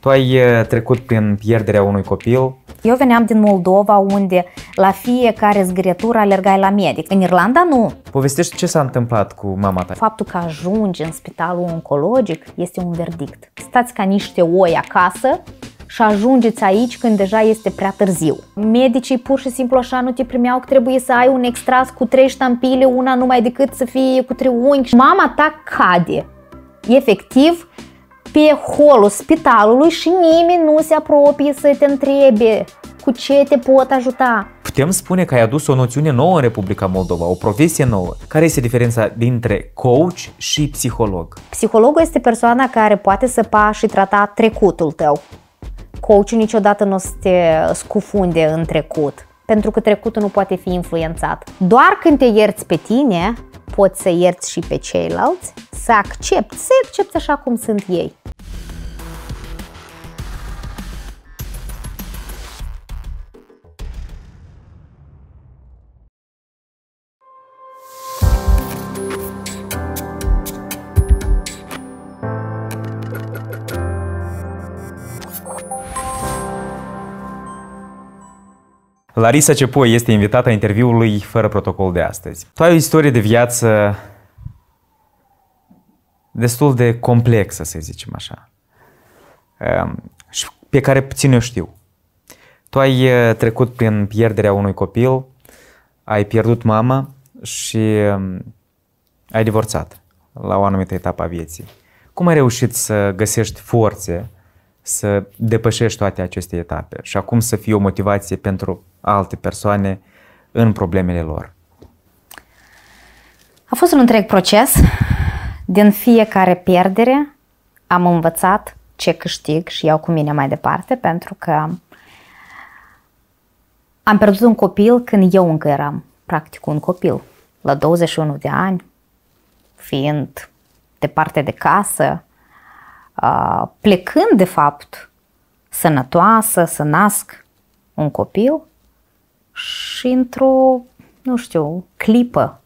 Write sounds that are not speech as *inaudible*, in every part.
Tu ai eh, trecut prin pierderea unui copil. Eu veneam din Moldova, unde la fiecare zgârietură alergai la medic. În Irlanda nu. Povestește ce s-a întâmplat cu mama ta. Faptul că ajungi în spitalul oncologic este un verdict. Stați ca niște oi acasă și ajungeți aici când deja este prea târziu. Medicii pur și simplu așa nu te primeau că trebuie să ai un extras cu trei ștampile, una numai decât să fie cu trei unghi. Mama ta cade. Efectiv, pe holul spitalului și nimeni nu se apropie să te întrebe cu ce te pot ajuta. Putem spune că ai adus o noțiune nouă în Republica Moldova, o profesie nouă. Care este diferența dintre coach și psiholog? Psihologul este persoana care poate săpa și trata trecutul tău. Coachul niciodată nu o să te scufunde în trecut, pentru că trecutul nu poate fi influențat. Doar când te ierți pe tine, poți să ierți și pe ceilalți, să accepti, să accepti așa cum sunt ei. Larisa Cepoi este invitată a interviului fără protocol de astăzi. Tu ai o istorie de viață destul de complexă, să zicem așa, um, și pe care puțin eu știu. Tu ai uh, trecut prin pierderea unui copil, ai pierdut mama și um, ai divorțat la o anumită etapă a vieții. Cum ai reușit să găsești forțe să depășești toate aceste etape și acum să fie o motivație pentru alte persoane în problemele lor? A fost un întreg proces. Din fiecare pierdere am învățat ce câștig și iau cu mine mai departe, pentru că am pierdut un copil când eu încă eram practic un copil, la 21 de ani, fiind departe de casă, Ah, plecând de fapt sănătoasă, să nasc un copil și într-o, nu știu, clipă,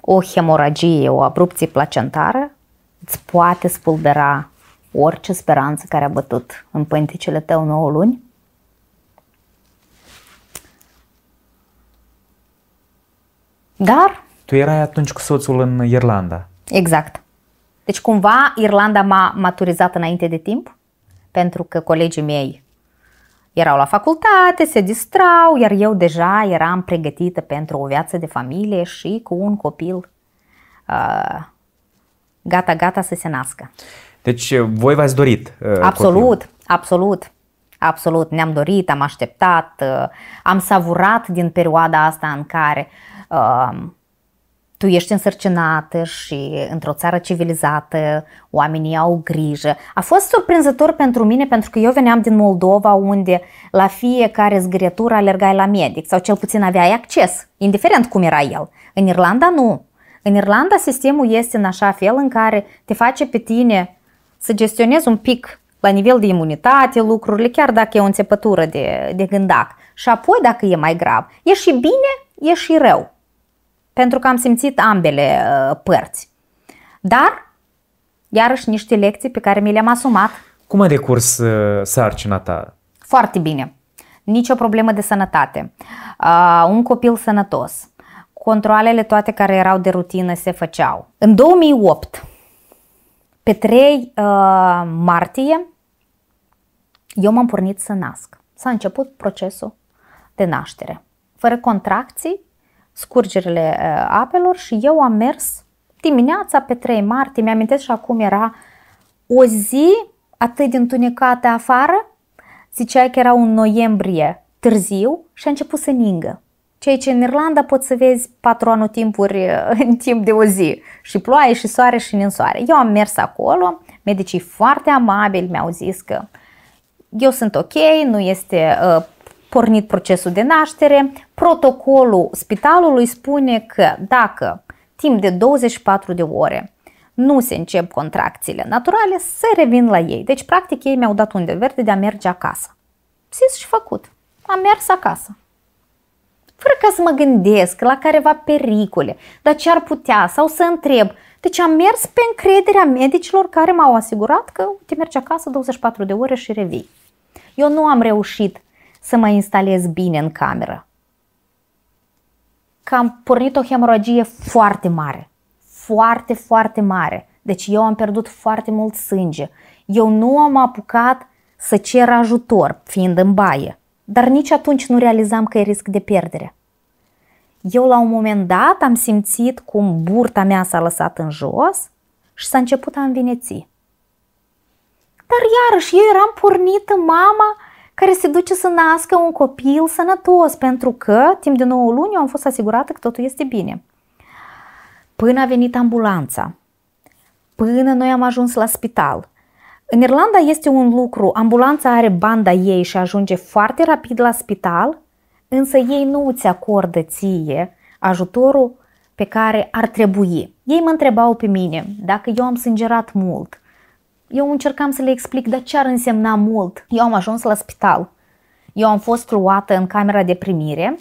o hemoragie, o abrupție placentară îți poate spulbera orice speranță care a bătut în pânticele tău 9 luni? Dar... Tu erai atunci cu soțul în Irlanda. Exact. Deci cumva Irlanda m-a maturizat înainte de timp, pentru că colegii mei erau la facultate, se distrau, iar eu deja eram pregătită pentru o viață de familie și cu un copil gata-gata uh, să se nască. Deci uh, voi v-ați dorit uh, Absolut, copilul. absolut. Absolut, ne-am dorit, am așteptat, uh, am savurat din perioada asta în care uh, tu ești însărcinată și într-o țară civilizată, oamenii au grijă. A fost surprinzător pentru mine pentru că eu veneam din Moldova unde la fiecare zgârietură alergai la medic sau cel puțin aveai acces, indiferent cum era el. În Irlanda nu. În Irlanda sistemul este în așa fel în care te face pe tine să gestionezi un pic la nivel de imunitate lucrurile, chiar dacă e o înțepătură de, de gândac. Și apoi, dacă e mai grav, e și bine, e și rău pentru că am simțit ambele uh, părți. Dar, iarăși, niște lecții pe care mi le-am asumat. Cum a decurs uh, sarcina ta? Foarte bine. Nici o problemă de sănătate. Uh, un copil sănătos. Controlele toate care erau de rutină se făceau. În 2008, pe 3 uh, martie, eu m-am pornit să nasc. S-a început procesul de naștere. Fără contracții, scurgerele eh, apelor și eu am mers dimineața pe 3 martie, mi-amintesc și acum era o zi atât de întunecată afară, ziceai că era un noiembrie târziu și a început să ningă. Ceea ce în Irlanda poți să vezi patru anotimpuri eh, în timp de o zi. Și ploaie, și soare, și ninsoare. Eu am mers acolo, medicii foarte amabili mi-au zis că eu sunt ok, nu este uh, pornit procesul de naștere, protocolul spitalului spune că dacă timp de 24 de ore nu se încep contracțiile naturale, se revin la ei. Deci, practic, ei mi-au dat unde verde de a merge acasă. Sis și făcut. Am mers acasă. Fără ca să mă gândesc la careva pericole, dar ce ar putea sau să întreb. Deci am mers pe încrederea medicilor care m-au asigurat că te mergi acasă 24 de ore și revii. Eu nu am reușit să mă instalez bine în cameră. Că am pornit o hemoragie foarte mare, foarte, foarte mare. Deci eu am pierdut foarte mult sânge. Eu nu am apucat să cer ajutor, fiind în baie. Dar nici atunci nu realizam că e risc de pierdere. Eu la un moment dat am simțit cum burta mea s-a lăsat în jos și s-a început a învineți. Dar iarăși eu eram pornită, mama care se duce să nască un copil sănătos, pentru că timp de 9 luni eu am fost asigurată că totul este bine. Până a venit ambulanța, până noi am ajuns la spital. În Irlanda este un lucru, ambulanța are banda ei și ajunge foarte rapid la spital, însă ei nu îți acordă ție ajutorul pe care ar trebui. Ei mă întrebau pe mine dacă eu am sângerat mult, eu încercam să le explic, dar ce ar însemna mult? Eu am ajuns la spital. Eu am fost luată în camera de primire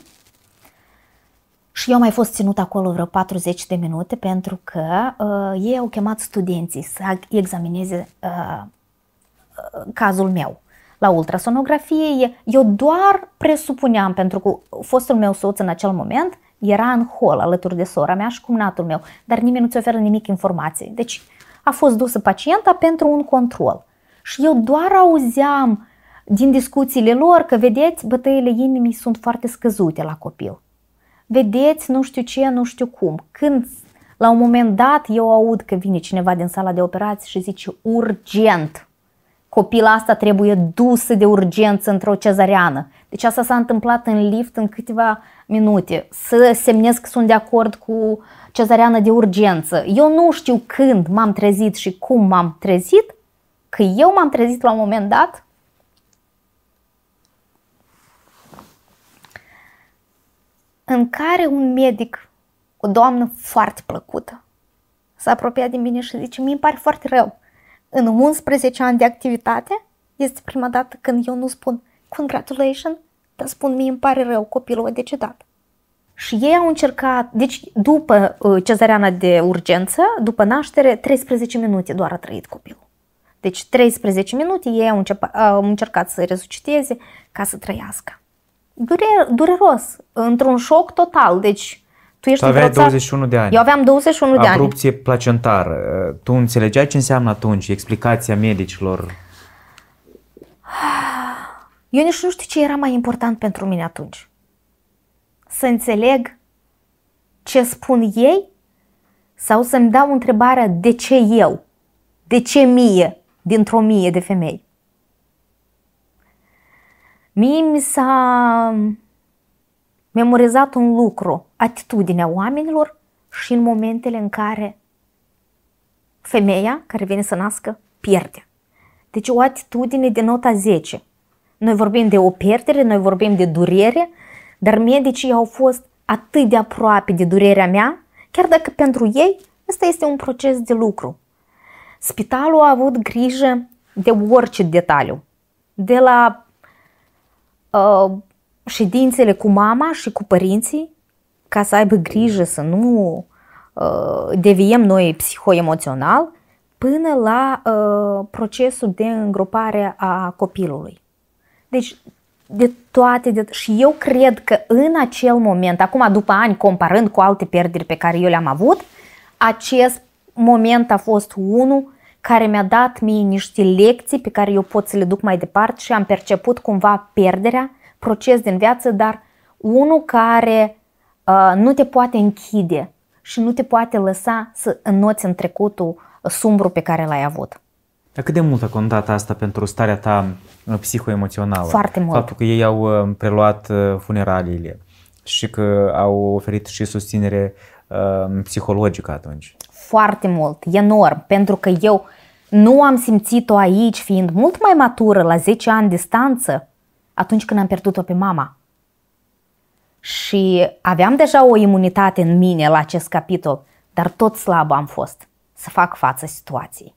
și eu am mai fost ținut acolo vreo 40 de minute pentru că uh, ei au chemat studenții să examineze uh, uh cazul meu la ultrasonografie. Eu doar presupuneam, pentru că fostul meu soț în acel moment era în hol alături de sora mea și cumnatul meu, dar nimeni nu ți oferă nimic informații. Deci a fost dusă pacienta pentru un control. Și eu doar auzeam din discuțiile lor că, vedeți, bătăile inimii sunt foarte scăzute la copil. Vedeți, nu știu ce, nu știu cum. Când la un moment dat eu aud că vine cineva din sala de operații și zice urgent, copila asta trebuie dusă de urgență într-o cezariană. Deci asta s-a întâmplat în lift în câteva minute. Să semnesc că sunt de acord cu uh, cezareană de urgență. Eu nu știu când m-am trezit și cum m-am trezit, că eu m-am trezit la un moment dat în care un medic, o doamnă foarte plăcută, s-a apropiat de mine și zice, mi pare foarte rău. În 11 ani de activitate, este prima dată când eu nu spun congratulations, dar spun mi îmi pare rău, copilul a decedat. Și ei au încercat, deci după uh, cezariana de urgență, după naștere, 13 minute doar a trăit copilul. Deci 13 minute ei au, început au încercat să resusciteze ca să trăiască. Durer, dureros, într-un șoc total, deci tu ești tu aveai învățat. 21 de ani. Eu aveam 21 Abrupție de ani. Abrupție placentară. Tu înțelegeai ce înseamnă atunci, explicația medicilor? Eu nici nu știu ce era mai important pentru mine atunci să înțeleg ce spun ei sau să-mi dau întrebarea de ce eu, de ce mie dintr-o mie de femei. Mie mi s-a memorizat un lucru, atitudinea oamenilor și în momentele în care femeia care vine să nască pierde. Deci o atitudine de nota 10. Noi vorbim de o pierdere, noi vorbim de durere, dar medicii au fost atât de aproape de durerea mea, chiar dacă pentru ei ăsta este un proces de lucru. Spitalul a avut grijă de orice detaliu, de la uh, ședințele cu mama și cu părinții, ca să aibă grijă să nu uh, deviem noi psihoemoțional, până la uh, procesul de îngropare a copilului. Deci de toate de, și eu cred că în acel moment, acum după ani comparând cu alte pierderi pe care eu le-am avut, acest moment a fost unul care mi-a dat mie niște lecții pe care eu pot să le duc mai departe și am perceput cumva pierderea, proces din viață, dar unul care uh, nu te poate închide și nu te poate lăsa să înnoți în trecutul uh, sumbru pe care l-ai avut. Dar cât de mult a contat asta pentru starea ta uh, psihoemoțională? Foarte mult. Faptul că ei au uh, preluat uh, funeraliile și că au oferit și susținere uh, psihologică atunci. Foarte mult, enorm, pentru că eu nu am simțit-o aici fiind mult mai matură la 10 ani distanță atunci când am pierdut-o pe mama. Și aveam deja o imunitate în mine la acest capitol, dar tot slabă am fost să fac față situației.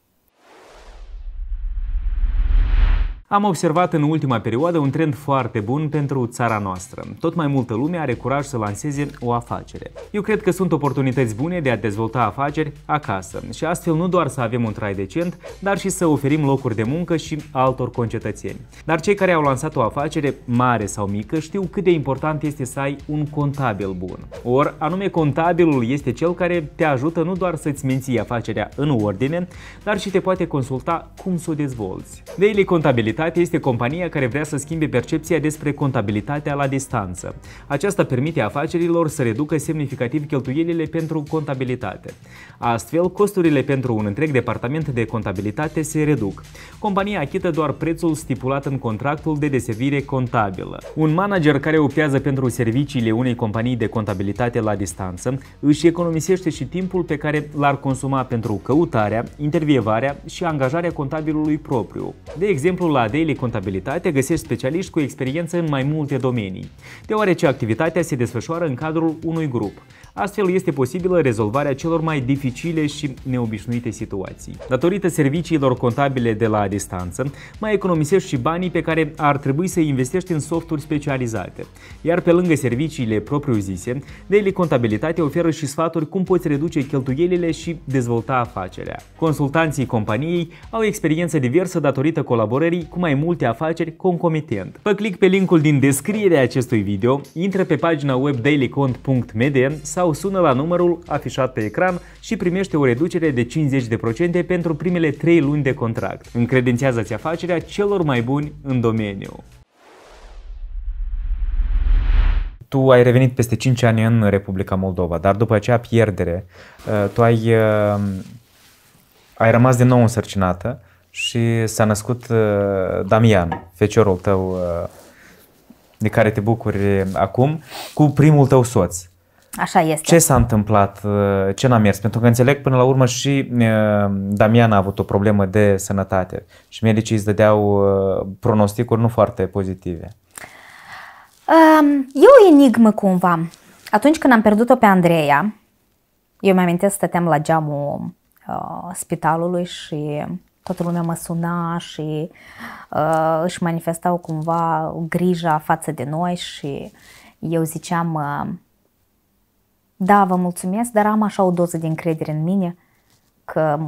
Am observat în ultima perioadă un trend foarte bun pentru țara noastră. Tot mai multă lume are curaj să lanseze o afacere. Eu cred că sunt oportunități bune de a dezvolta afaceri acasă și astfel nu doar să avem un trai decent, dar și să oferim locuri de muncă și altor concetățeni. Dar cei care au lansat o afacere, mare sau mică, știu cât de important este să ai un contabil bun. Or, anume contabilul este cel care te ajută nu doar să-ți menții afacerea în ordine, dar și te poate consulta cum să o dezvolți. Daily Contabilitate Contabilitate este compania care vrea să schimbe percepția despre contabilitatea la distanță. Aceasta permite afacerilor să reducă semnificativ cheltuielile pentru contabilitate. Astfel, costurile pentru un întreg departament de contabilitate se reduc. Compania achită doar prețul stipulat în contractul de deservire contabilă. Un manager care optează pentru serviciile unei companii de contabilitate la distanță își economisește și timpul pe care l-ar consuma pentru căutarea, intervievarea și angajarea contabilului propriu. De exemplu, la Daily Contabilitate găsești specialiști cu experiență în mai multe domenii, deoarece activitatea se desfășoară în cadrul unui grup, Astfel este posibilă rezolvarea celor mai dificile și neobișnuite situații. Datorită serviciilor contabile de la distanță, mai economisești și banii pe care ar trebui să investești în softuri specializate. Iar pe lângă serviciile propriu-zise, Daily Contabilitate oferă și sfaturi cum poți reduce cheltuielile și dezvolta afacerea. Consultanții companiei au experiență diversă datorită colaborării cu mai multe afaceri concomitent. Fă click pe linkul din descrierea acestui video, intră pe pagina web dailycont.md sau sau sună la numărul afișat pe ecran și primește o reducere de 50% pentru primele 3 luni de contract. Încredințează-ți afacerea celor mai buni în domeniu. tu ai revenit peste 5 ani în Republica Moldova, dar după acea pierdere, uh, tu ai, uh, ai rămas din nou însărcinată și s-a născut uh, Damian, feciorul tău de care te bucuri acum, cu primul tău soț. Așa este. Ce s-a întâmplat? Ce n-a mers? Pentru că înțeleg până la urmă și uh, Damian a avut o problemă de sănătate și medicii îți dădeau uh, pronosticuri nu foarte pozitive. Um, e o enigmă cumva. Atunci când am pierdut-o pe Andreea, eu mi amintesc, stăteam la geamul uh, spitalului și toată lumea mă suna și uh, își manifestau cumva grija față de noi și eu ziceam uh, da, vă mulțumesc, dar am așa o doză de încredere în mine că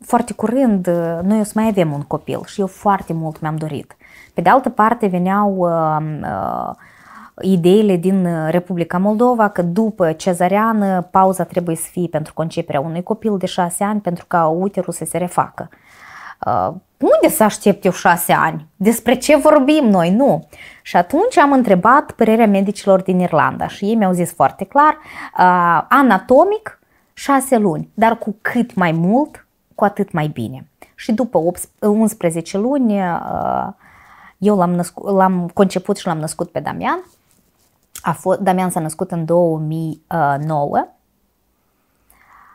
foarte curând uh, noi o să mai avem un copil și eu foarte mult mi-am dorit. Pe de altă parte veneau uh, uh, ideile din uh, Republica Moldova că după cezăreană pauza trebuie să fie pentru conceperea unui copil de șase ani pentru ca uterul să se refacă. Uh, unde să aștept eu șase ani? Despre ce vorbim noi? Nu. Și atunci am întrebat părerea medicilor din Irlanda și ei mi-au zis foarte clar, uh, anatomic, șase luni, dar cu cât mai mult, cu atât mai bine. Și după 11 luni, uh, eu l-am, l-am conceput și l-am născut pe Damian. A fost, Damian s-a născut în 2009.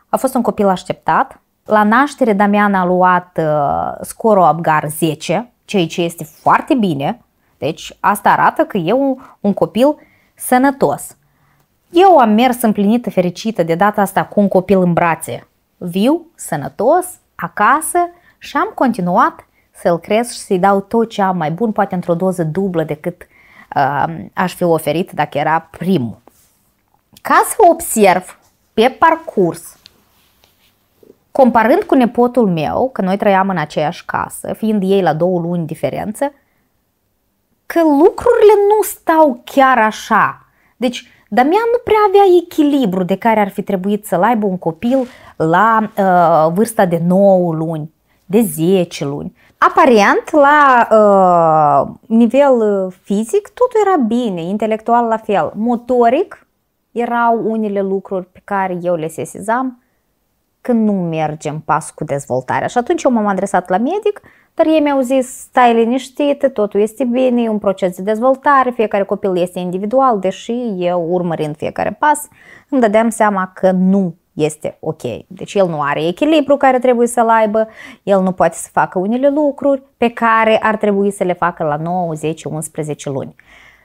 A fost un copil așteptat, la naștere Damian a luat uh, scorul Abgar 10, ceea ce este foarte bine. Deci asta arată că e un, un copil sănătos. Eu am mers împlinită, fericită de data asta cu un copil în brațe, viu, sănătos, acasă și am continuat să-l cresc și să-i dau tot ce am mai bun, poate într-o doză dublă decât uh, aș fi oferit dacă era primul. Ca să observ pe parcurs comparând cu nepotul meu, că noi trăiam în aceeași casă, fiind ei la două luni diferență, că lucrurile nu stau chiar așa. Deci, Damian nu prea avea echilibru de care ar fi trebuit să-l aibă un copil la uh, vârsta de 9 luni, de 10 luni. Aparent, la uh, nivel uh, fizic, totul era bine, intelectual la fel. Motoric erau unele lucruri pe care eu le sesizam, când nu mergem pas cu dezvoltarea. Și atunci eu m-am adresat la medic, dar ei mi-au zis, stai liniștit, totul este bine, e un proces de dezvoltare, fiecare copil este individual, deși eu, urmărind fiecare pas, îmi dădeam seama că nu este ok. Deci el nu are echilibru care trebuie să-l aibă, el nu poate să facă unele lucruri pe care ar trebui să le facă la 9, 10, 11 luni.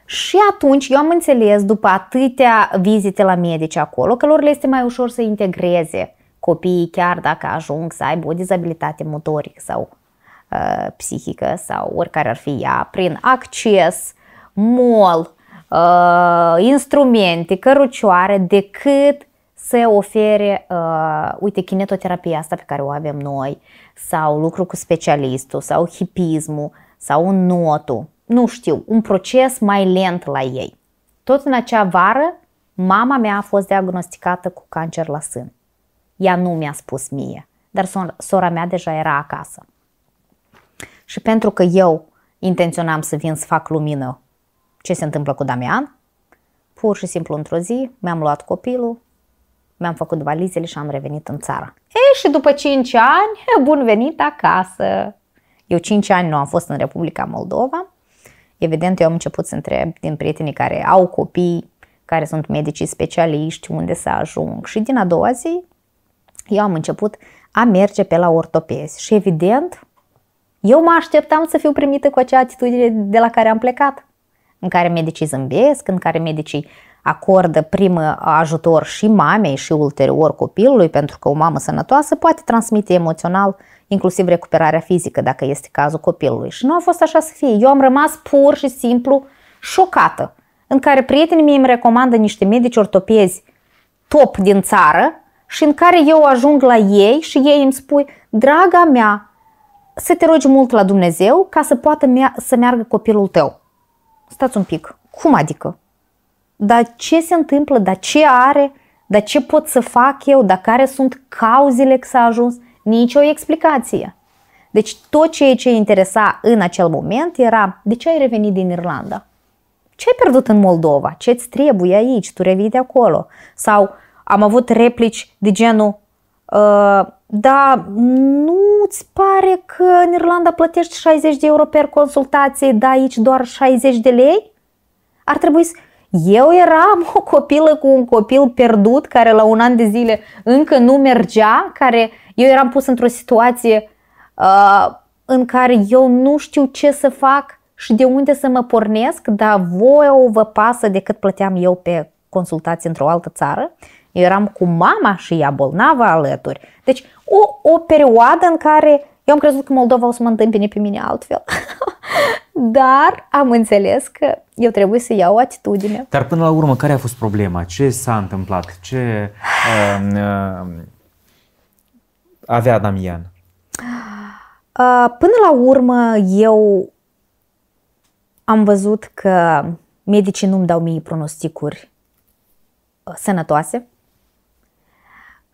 Și atunci eu am înțeles după atâtea vizite la medici acolo că lor le este mai ușor să integreze copiii, chiar dacă ajung să aibă o dizabilitate motorică sau uh, psihică sau oricare ar fi ea, prin acces, mol, uh, instrumente, cărucioare, decât se ofere, uh, uite, kinetoterapia asta pe care o avem noi, sau lucru cu specialistul, sau hipismul, sau notul, nu știu, un proces mai lent la ei. Tot în acea vară, mama mea a fost diagnosticată cu cancer la sân. Ea nu mi-a spus mie, dar sora mea deja era acasă. Și pentru că eu intenționam să vin să fac lumină ce se întâmplă cu Damian, pur și simplu într-o zi mi-am luat copilul, mi-am făcut valizele și am revenit în țară. E, și după 5 ani, *laughs* bun venit acasă. Eu 5 ani nu am fost în Republica Moldova. Evident, eu am început să întreb din prietenii care au copii, care sunt medicii specialiști, unde să ajung. Și din a doua zi eu am început a merge pe la ortopezi și evident eu mă așteptam să fiu primită cu acea atitudine de la care am plecat, în care medicii zâmbesc, în care medicii acordă primă ajutor și mamei și ulterior copilului, pentru că o mamă sănătoasă poate transmite emoțional inclusiv recuperarea fizică, dacă este cazul copilului. Și nu a fost așa să fie. Eu am rămas pur și simplu șocată, în care prietenii mei îmi recomandă niște medici ortopezi top din țară, și în care eu ajung la ei și ei îmi spui, draga mea, să te rogi mult la Dumnezeu ca să poată mea, să meargă copilul tău. Stați un pic, cum adică? Dar ce se întâmplă, dar ce are, dar ce pot să fac eu, dar care sunt cauzele că s-a ajuns? Nici o explicație. Deci tot ceea ce interesa în acel moment era de ce ai revenit din Irlanda? Ce ai pierdut în Moldova? Ce-ți trebuie aici? Tu revii de acolo? Sau am avut replici de genul ă, da, nu-ți pare că în Irlanda plătești 60 de euro per consultație, da aici doar 60 de lei? Ar trebui să... Eu eram o copilă cu un copil pierdut care la un an de zile încă nu mergea, care eu eram pus într-o situație uh, în care eu nu știu ce să fac și de unde să mă pornesc, dar voi o vă pasă de cât plăteam eu pe consultații într-o altă țară. Uh, eram cu mama și ea bolnavă alături. Deci o, o perioadă în care eu am crezut că Moldova o să mă întâmpine pe mine altfel. *laughs* Dar am înțeles că eu trebuie să iau o atitudine. Dar până la urmă, care a fost problema? Ce s-a întâmplat? Ce uh, uh, avea Damian? Ah, uh, până la urmă, eu am văzut că medicii nu-mi dau mie pronosticuri uh, sănătoase.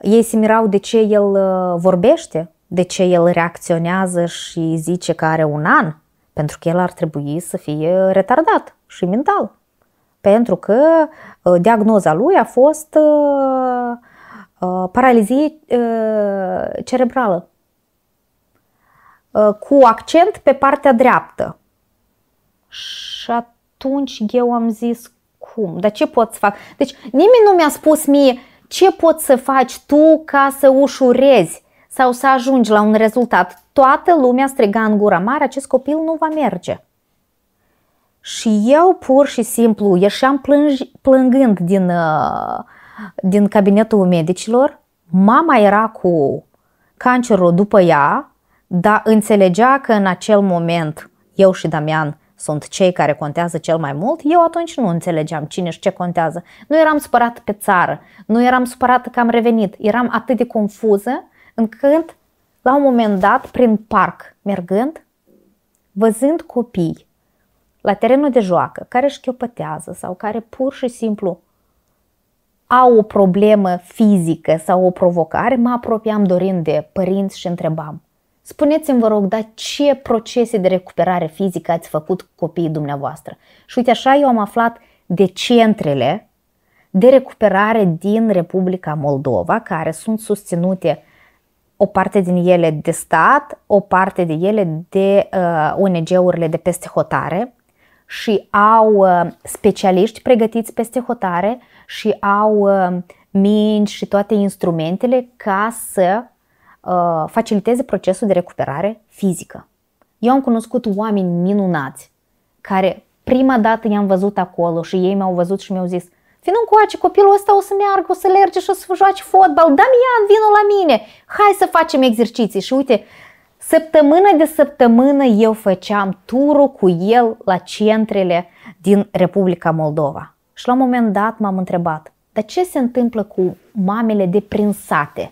Ei se mirau de ce el uh, vorbește, de ce el reacționează și zice că are un an, pentru că el ar trebui să fie retardat și mental. Pentru că uh, diagnoza lui a fost uh, paralizie cerebrală cu accent pe partea dreaptă. Și atunci eu am zis cum, dar ce pot să fac? Deci nimeni nu mi-a spus mie ce poți să faci tu ca să ușurezi sau să ajungi la un rezultat. Toată lumea striga în gura mare, acest copil nu va merge. Și eu pur și simplu ieșeam plâng, plângând din, uh, din cabinetul medicilor. Mama era cu cancerul după ea, dar înțelegea că în acel moment eu și Damian sunt cei care contează cel mai mult, eu atunci nu înțelegeam cine și ce contează. Nu eram supărat pe țară, nu eram supărat că am revenit, eram atât de confuză încât la un moment dat, prin parc, mergând, văzând copii la terenul de joacă, care chiopătează sau care pur și simplu au o problemă fizică sau o provocare, mă apropiam dorind de părinți și întrebam – Spuneți-mi, vă rog, dar ce procese de recuperare fizică ați făcut copiii dumneavoastră? Și uite așa eu am aflat de centrele de recuperare din Republica Moldova, care sunt susținute o parte din ele de stat, o parte de ele de uh, ONG-urile de peste hotare și au uh, specialiști pregătiți peste hotare și au uh, minci și toate instrumentele ca să Uh, faciliteze procesul de recuperare fizică. Eu am cunoscut oameni minunați care prima dată i-am văzut acolo și ei mi-au văzut și mi-au zis Vino încoace, copilul ăsta o să meargă, o să lerge și o să joace fotbal. Damian, vino la mine, hai să facem exerciții. Și uite, săptămână de săptămână eu făceam turul cu el la centrele din Republica Moldova. Și la un moment dat m-am întrebat, dar ce se întâmplă cu mamele de prin sate?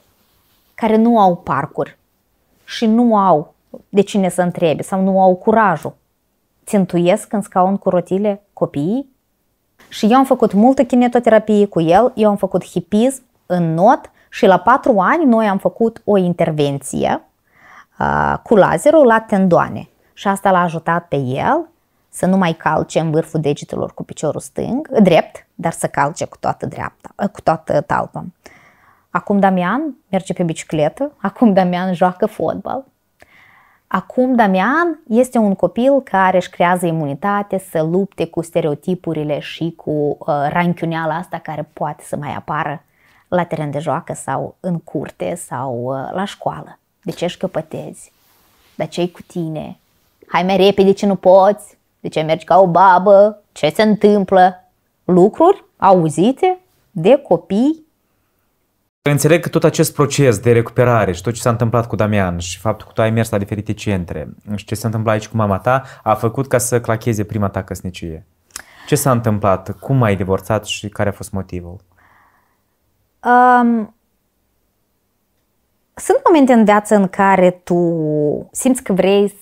care nu au parcuri și nu au de cine să întrebe sau nu au curajul. Țintuiesc în scaun cu rotile copiii? Și eu am făcut multă kinetoterapie cu el, eu am făcut hipism în not și la patru ani noi am făcut o intervenție uh, cu lazerul la tendoane. Și asta l-a ajutat pe el să nu mai calce în vârful degetelor cu piciorul stâng, drept, dar să calce cu toată dreapta, cu toată talpa. Acum Damian merge pe bicicletă, acum Damian joacă fotbal. Acum Damian este un copil care își creează imunitate să lupte cu stereotipurile și cu uh, ranchiuneala asta care poate să mai apară la teren de joacă sau în curte sau uh, la școală. De ce își căpătezi? Dar ce cu tine? Hai mai repede ce nu poți? De ce mergi ca o babă? Ce se întâmplă? Lucruri auzite de copii Înțeleg că tot acest proces de recuperare și tot ce s-a întâmplat cu Damian și faptul că tu ai mers la diferite centre și ce a întâmplat aici cu mama ta a făcut ca să clacheze prima ta căsnicie. Ce s-a întâmplat? Cum ai divorțat și care a fost motivul? Um, sunt momente în viață în care tu simți că vrei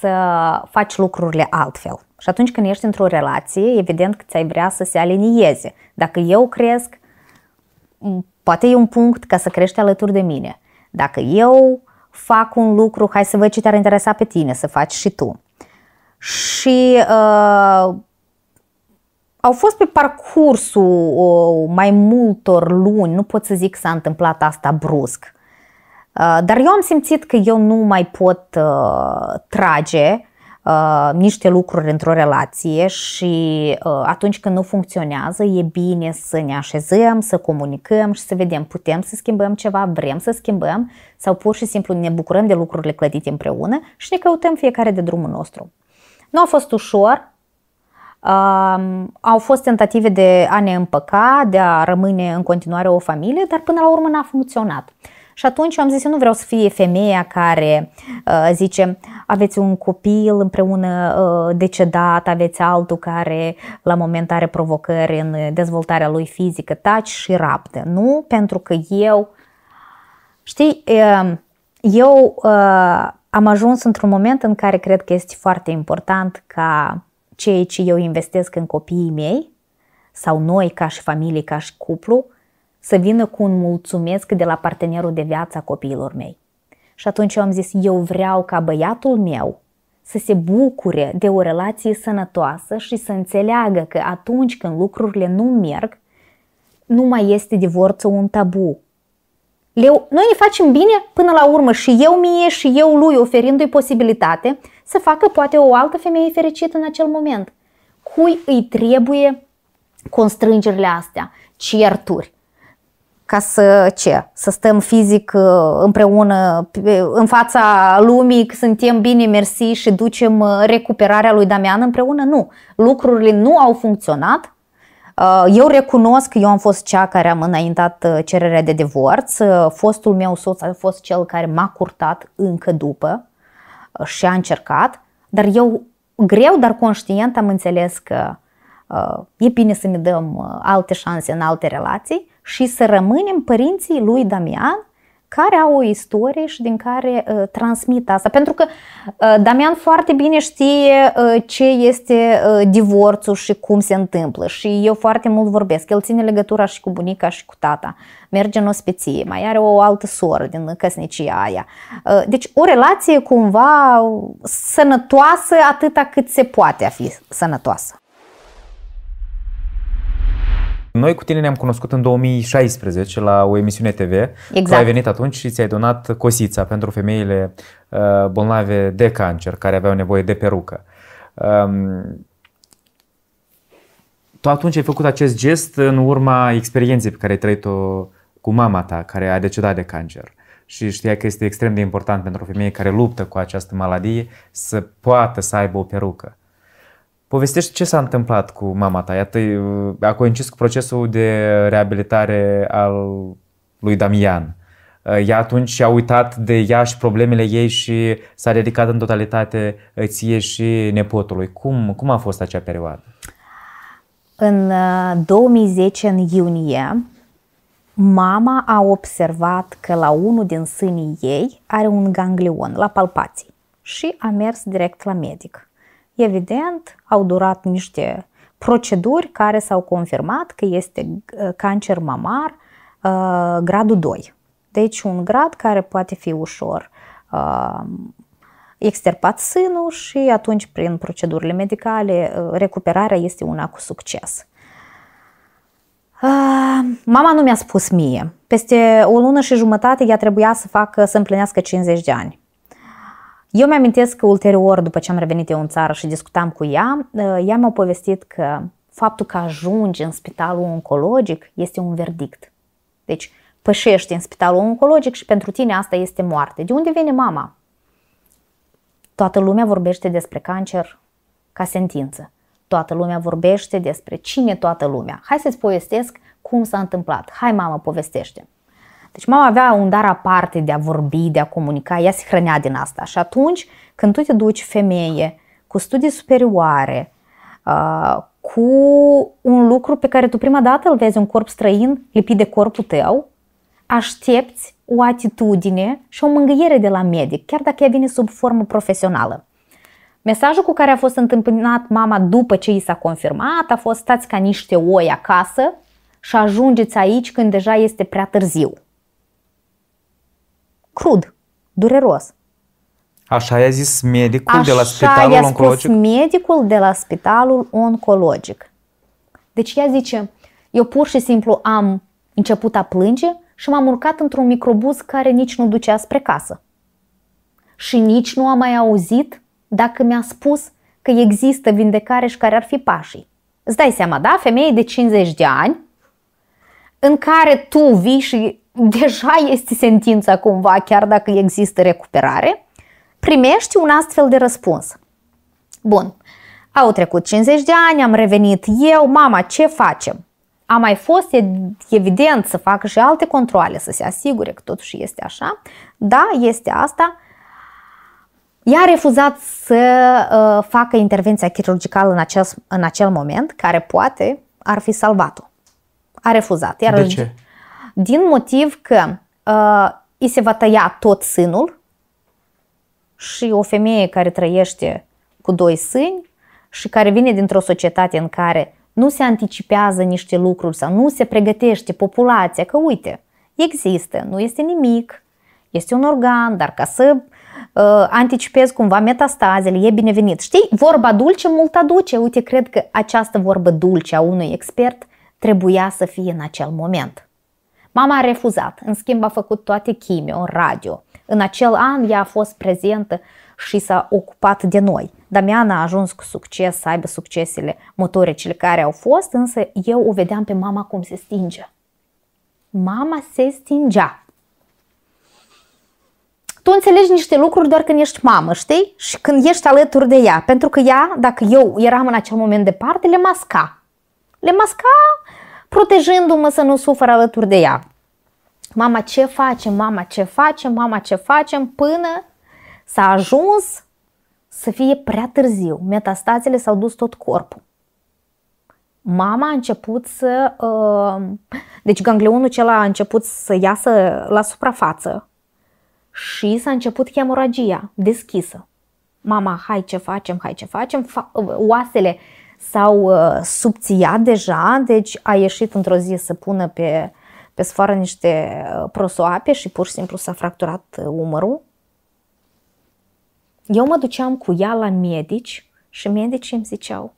să faci lucrurile altfel. Și atunci când ești într-o relație, evident că ți-ai vrea să se alinieze. Dacă eu cresc, Poate e un punct ca să crești alături de mine. Dacă eu fac un lucru, hai să văd ce te-ar interesa pe tine să faci și tu. Și uh, au fost pe parcursul uh, mai multor luni, nu pot să zic că s-a întâmplat asta brusc, uh, dar eu am simțit că eu nu mai pot uh, trage Uh, niște lucruri într-o relație și uh, atunci când nu funcționează e bine să ne așezăm, să comunicăm și să vedem putem să schimbăm ceva, vrem să schimbăm sau pur și simplu ne bucurăm de lucrurile clădite împreună și ne căutăm fiecare de drumul nostru. Nu a fost ușor, Uh, au fost tentative de a ne împăca, de a rămâne în continuare o familie, dar până la urmă n-a funcționat. Și atunci eu am zis, eu nu vreau să fie femeia care uh, zice, aveți un copil împreună uh, decedat, aveți altul care la moment are provocări în dezvoltarea lui fizică, taci și rapte. Nu, pentru că eu, știi, um, eu uh, am ajuns într-un moment în care cred că este foarte important ca cei ce eu investesc în copiii mei sau noi ca și familie, ca și cuplu, să vină cu un mulțumesc de la partenerul de viață a copiilor mei. Și atunci eu am zis, eu vreau ca băiatul meu să se bucure de o relație sănătoasă și să înțeleagă că atunci când lucrurile nu merg, nu mai este divorțul un tabu. Leu, noi ne facem bine până la urmă și eu mie și eu lui oferindu-i posibilitate să facă poate o altă femeie fericită în acel moment. Cui îi trebuie constrângerile astea, certuri, ca să ce? Să stăm fizic uh, împreună în fața lumii, că suntem bine, mersi și ducem uh, recuperarea lui Damian împreună? Nu. Lucrurile nu au funcționat. Uh, eu recunosc că eu am fost cea care am înaintat cererea de divorț. Fostul meu soț a fost cel care m-a curtat încă după și a încercat, dar eu greu, dar conștient am înțeles că e bine să ne dăm alte șanse în alte relații și să rămânem părinții lui Damian care au o istorie și din care uh, transmit asta. Pentru că uh, Damian foarte bine știe uh, ce este uh, divorțul și cum se întâmplă. Și eu foarte mult vorbesc. El ține legătura și cu bunica și cu tata. Merge în ospeție, mai are o altă soră din căsnicia aia. Uh, deci o relație cumva sănătoasă atâta cât se poate a fi sănătoasă. Noi cu tine ne-am cunoscut în 2016 la o emisiune TV. Exact. Tu ai venit atunci și ți-ai donat cosița pentru femeile uh, bolnave de cancer care aveau nevoie de perucă. Um, tu atunci ai făcut acest gest în urma experienței pe care ai trăit-o cu mama ta, care a decedat de cancer. Și știa că este extrem de important pentru o femeie care luptă cu această maladie să poată să aibă o perucă. Povestește ce s-a întâmplat cu mama ta. Iată, a coincis cu procesul de reabilitare al lui Damian. Ă, ea atunci a uitat de ea și problemele ei și s-a dedicat în totalitate ă, ție și nepotului. Cum, cum a fost acea perioadă? În 2010, ă, în iunie, mama a observat că la unul din sânii ei are un ganglion la palpații și a mers direct la medic Evident, au durat niște proceduri care s-au confirmat că este uh, cancer mamar uh, gradul 2. Deci un grad care poate fi ușor uh, extirpat sânul și atunci prin procedurile medicale recuperarea este una cu succes. Mama nu mi-a spus mie. Peste o lună și jumătate ea trebuia să facă să împlinească 50 de ani. Eu mi-amintesc că ulterior, după ce am revenit eu în țară și discutam cu ea, ă, ea mi-a povestit că faptul că ajungi în spitalul oncologic este un verdict. Deci pășești în spitalul oncologic și pentru tine asta este moarte. De unde vine mama? Toată lumea vorbește despre cancer ca sentință. Toată lumea vorbește despre cine toată lumea. Hai să-ți povestesc cum s-a întâmplat. Hai, mama povestește. Deci mama avea un dar aparte de a vorbi, de a comunica, ea se hrănea din asta. Și atunci când tu te duci femeie cu studii superioare, uh, cu un lucru pe care tu prima dată îl vezi un corp străin lipit de corpul tău, aștepți o atitudine și o mângâiere de la medic, chiar dacă ea vine sub formă profesională. Mesajul cu care a fost întâmpinat mama după ce i s-a confirmat a fost stați ca niște oi acasă și ajungeți aici când deja este prea târziu crud, dureros. Așa i-a zis medicul Așa de la spitalul i-a oncologic? Spus medicul de la spitalul oncologic. Deci ea zice, eu pur și simplu am început a plânge și m-am urcat într-un microbuz care nici nu ducea spre casă. Și nici nu am mai auzit dacă mi-a spus că există vindecare și care ar fi pașii. Îți dai seama, da? Femeie de 50 de ani în care tu vii și deja este sentința cumva, chiar dacă există recuperare, primești un astfel de răspuns. Bun, au trecut 50 de ani, am revenit eu, mama, ce facem? A mai fost evident să facă și alte controle, să se asigure că totuși este așa. Da, este asta. Ea a refuzat să uh, facă intervenția chirurgicală în, acest, în acel moment, care poate ar fi salvat-o. A refuzat. Iar de ce? din motiv că uh, îi se va tăia tot sânul și o femeie care trăiește cu doi sâni și care vine dintr-o societate în care nu se anticipează niște lucruri sau nu se pregătește populația, că uite, există, nu este nimic, este un organ, dar ca să uh, anticipezi cumva metastazele, e binevenit. Știi, vorba dulce mult aduce, uite, cred că această vorbă dulce a unui expert trebuia să fie în acel moment. Mama a refuzat, în schimb a făcut toate chimio, radio. În acel an ea a fost prezentă și s-a ocupat de noi. Damiana a ajuns cu succes să aibă succesele motoricele care au fost, însă eu o vedeam pe mama cum se stinge. Mama se stingea. Tu înțelegi niște lucruri doar când ești mamă, știi? Și când ești alături de ea. Pentru că ea, dacă eu eram în acel moment departe, le masca. Le masca protejându-mă să nu sufăr alături de ea. Mama, ce facem? Mama, ce facem? Mama, ce facem? Până s-a ajuns să fie prea târziu. Metastazele s-au dus tot corpul. Mama a început să... Uh, deci ganglionul cel a început să iasă la suprafață și s-a început hemoragia deschisă. Mama, hai ce facem, hai ce facem, oasele s-au uh, subțiat deja, deci a ieșit într-o zi să pună pe, pe sfoară niște uh, prosoape și pur și simplu s-a fracturat uh, umărul. Eu mă duceam cu ea la medici și medicii îmi ziceau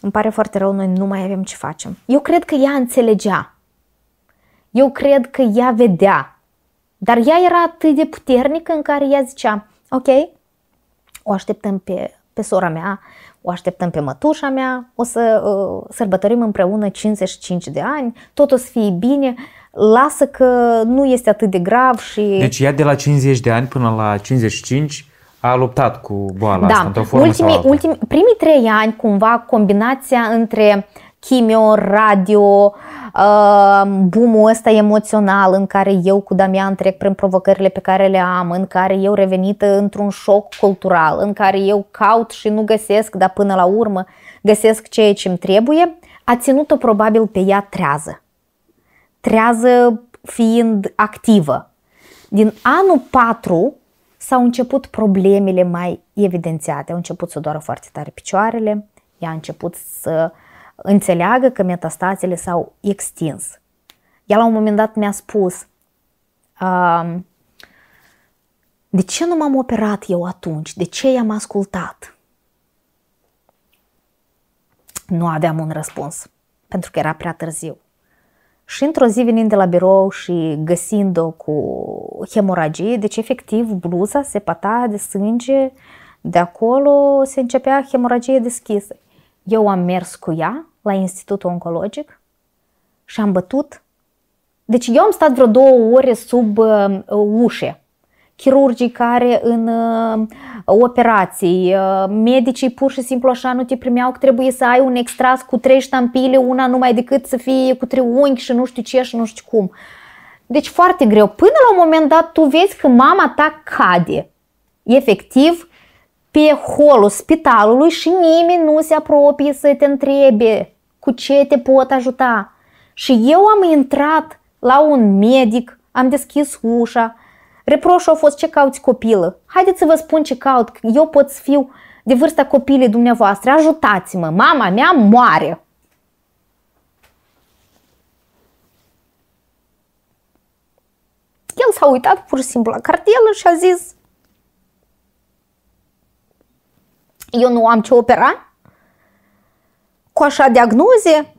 îmi pare foarte rău, noi nu mai avem ce facem. Eu cred că ea înțelegea. Eu cred că ea vedea. Dar ea era atât de puternică în care ea zicea, ok, o așteptăm pe, pe sora mea, o așteptăm pe mătușa mea, o să uh, sărbătorim împreună 55 de ani, tot o să fie bine, lasă că nu este atât de grav și... Deci ea de la 50 de ani până la 55 a luptat cu boala da. asta într-o formă ultimii, sau alta. Ultimii, primii trei ani, cumva, combinația între uh, chimio, radio, uh, boom-ul ăsta emoțional în care eu cu Damian trec prin provocările pe care le am, în care eu revenită într-un șoc cultural, în care eu caut și nu găsesc, dar până la urmă găsesc ceea ce îmi trebuie, a ținut-o probabil pe ea trează. Trează fiind activă. Din anul 4 s-au început problemele mai evidențiate, au început să doară foarte tare picioarele, ea a început să uh, înțeleagă că metastazele s-au extins. Ea la un moment dat mi-a spus, de ce nu m-am operat eu atunci? De ce i-am ascultat? Nu aveam un răspuns, pentru că era prea târziu. Și într-o zi venind de la birou și găsind-o cu hemoragie, deci efectiv bluza se păta de sânge, de acolo se începea hemoragie deschisă eu am mers cu ea la Institutul Oncologic și am bătut. Deci eu am stat vreo două ore sub uh, uh, ușe. Chirurgii care în uh, operații, uh, medicii pur și simplu așa nu te primeau că trebuie să ai un extras cu trei ștampile, una numai decât să fie cu trei unghi și nu știu ce și nu știu cum. Deci foarte greu. Până la un moment dat tu vezi că mama ta cade. Efectiv, pe holul spitalului și nimeni nu se apropie să te întrebe cu ce te pot ajuta. Și eu am intrat la un medic, am deschis ușa, reproșul a fost ce cauți copilă. Haideți să vă spun ce caut, eu pot să fiu de vârsta copilului dumneavoastră, ajutați-mă, mama mea moare. El s-a uitat pur și simplu la cartelă și a zis eu nu am ce opera. Cu așa diagnoze,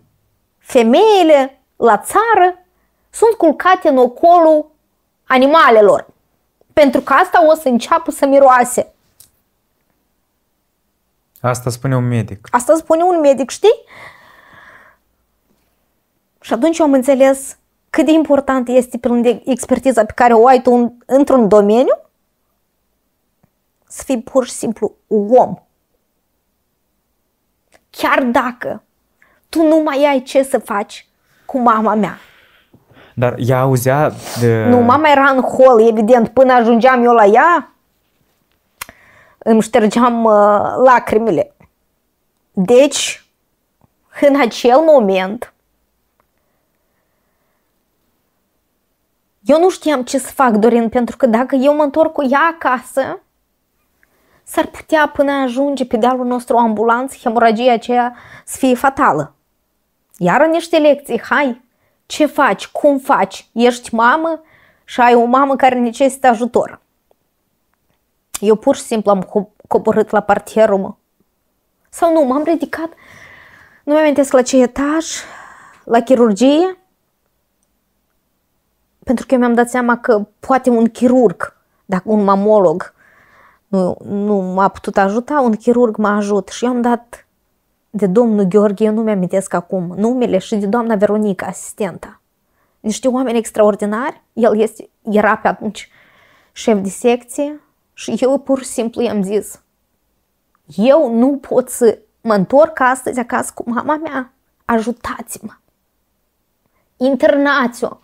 femeile la țară sunt culcate în ocolul animalelor, pentru că asta o să înceapă să miroase. Asta spune un medic. Asta spune un medic, știi? Și atunci am înțeles cât de important este pe expertiza pe care o ai tu într-un domeniu să fii pur și simplu om chiar dacă tu nu mai ai ce să faci cu mama mea. Dar ea auzea de... Nu, mama era în hol, evident, până ajungeam eu la ea, îmi ștergeam uh, lacrimile. Deci, în acel moment, eu nu știam ce să fac, Dorin, pentru că dacă eu mă întorc cu ea acasă, s-ar putea până ajunge pe dealul nostru o ambulanță, hemoragia aceea să fie fatală. Iar în niște lecții, hai, ce faci, cum faci, ești mamă și ai o mamă care necesită ajutor. Eu pur și simplu am coborât la partierul mă. Sau nu, m-am ridicat, nu mi amintesc la ce etaj, la chirurgie, pentru că eu mi-am dat seama că poate un chirurg, dacă un mamolog, nu, nu m-a putut ajuta, un chirurg m-a ajut și eu am dat de domnul Gheorghe, eu nu mi-amintesc acum numele și de doamna Veronica, asistenta. Niște oameni extraordinari, el este, era pe atunci șef de secție și eu pur și simplu i-am zis, eu nu pot să mă întorc astăzi acasă cu mama mea, ajutați-mă! Internați-o!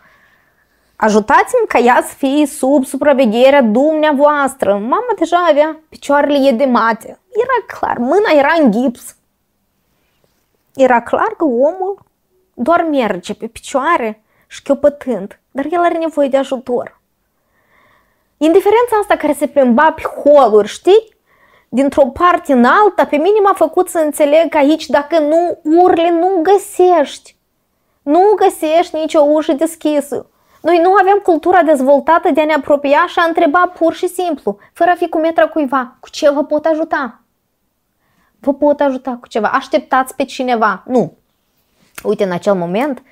Ajutați-mi ca ea să fie sub supravegherea dumneavoastră. Mama deja avea picioarele edemate. Era clar, mâna era în gips. Era clar că omul doar merge pe picioare, șchiopătând, dar el are nevoie de ajutor. Indiferența asta care se plimba pe holuri, știi? Dintr-o parte în alta, pe mine m-a făcut să înțeleg că aici dacă nu urli, nu găsești. Nu găsești nicio ușă deschisă. Noi nu avem cultura dezvoltată de a ne apropia și a întreba pur și simplu, fără a fi cu metra cuiva, cu ce vă pot ajuta? Vă pot ajuta cu ceva, așteptați pe cineva. Nu. Uite, în acel moment,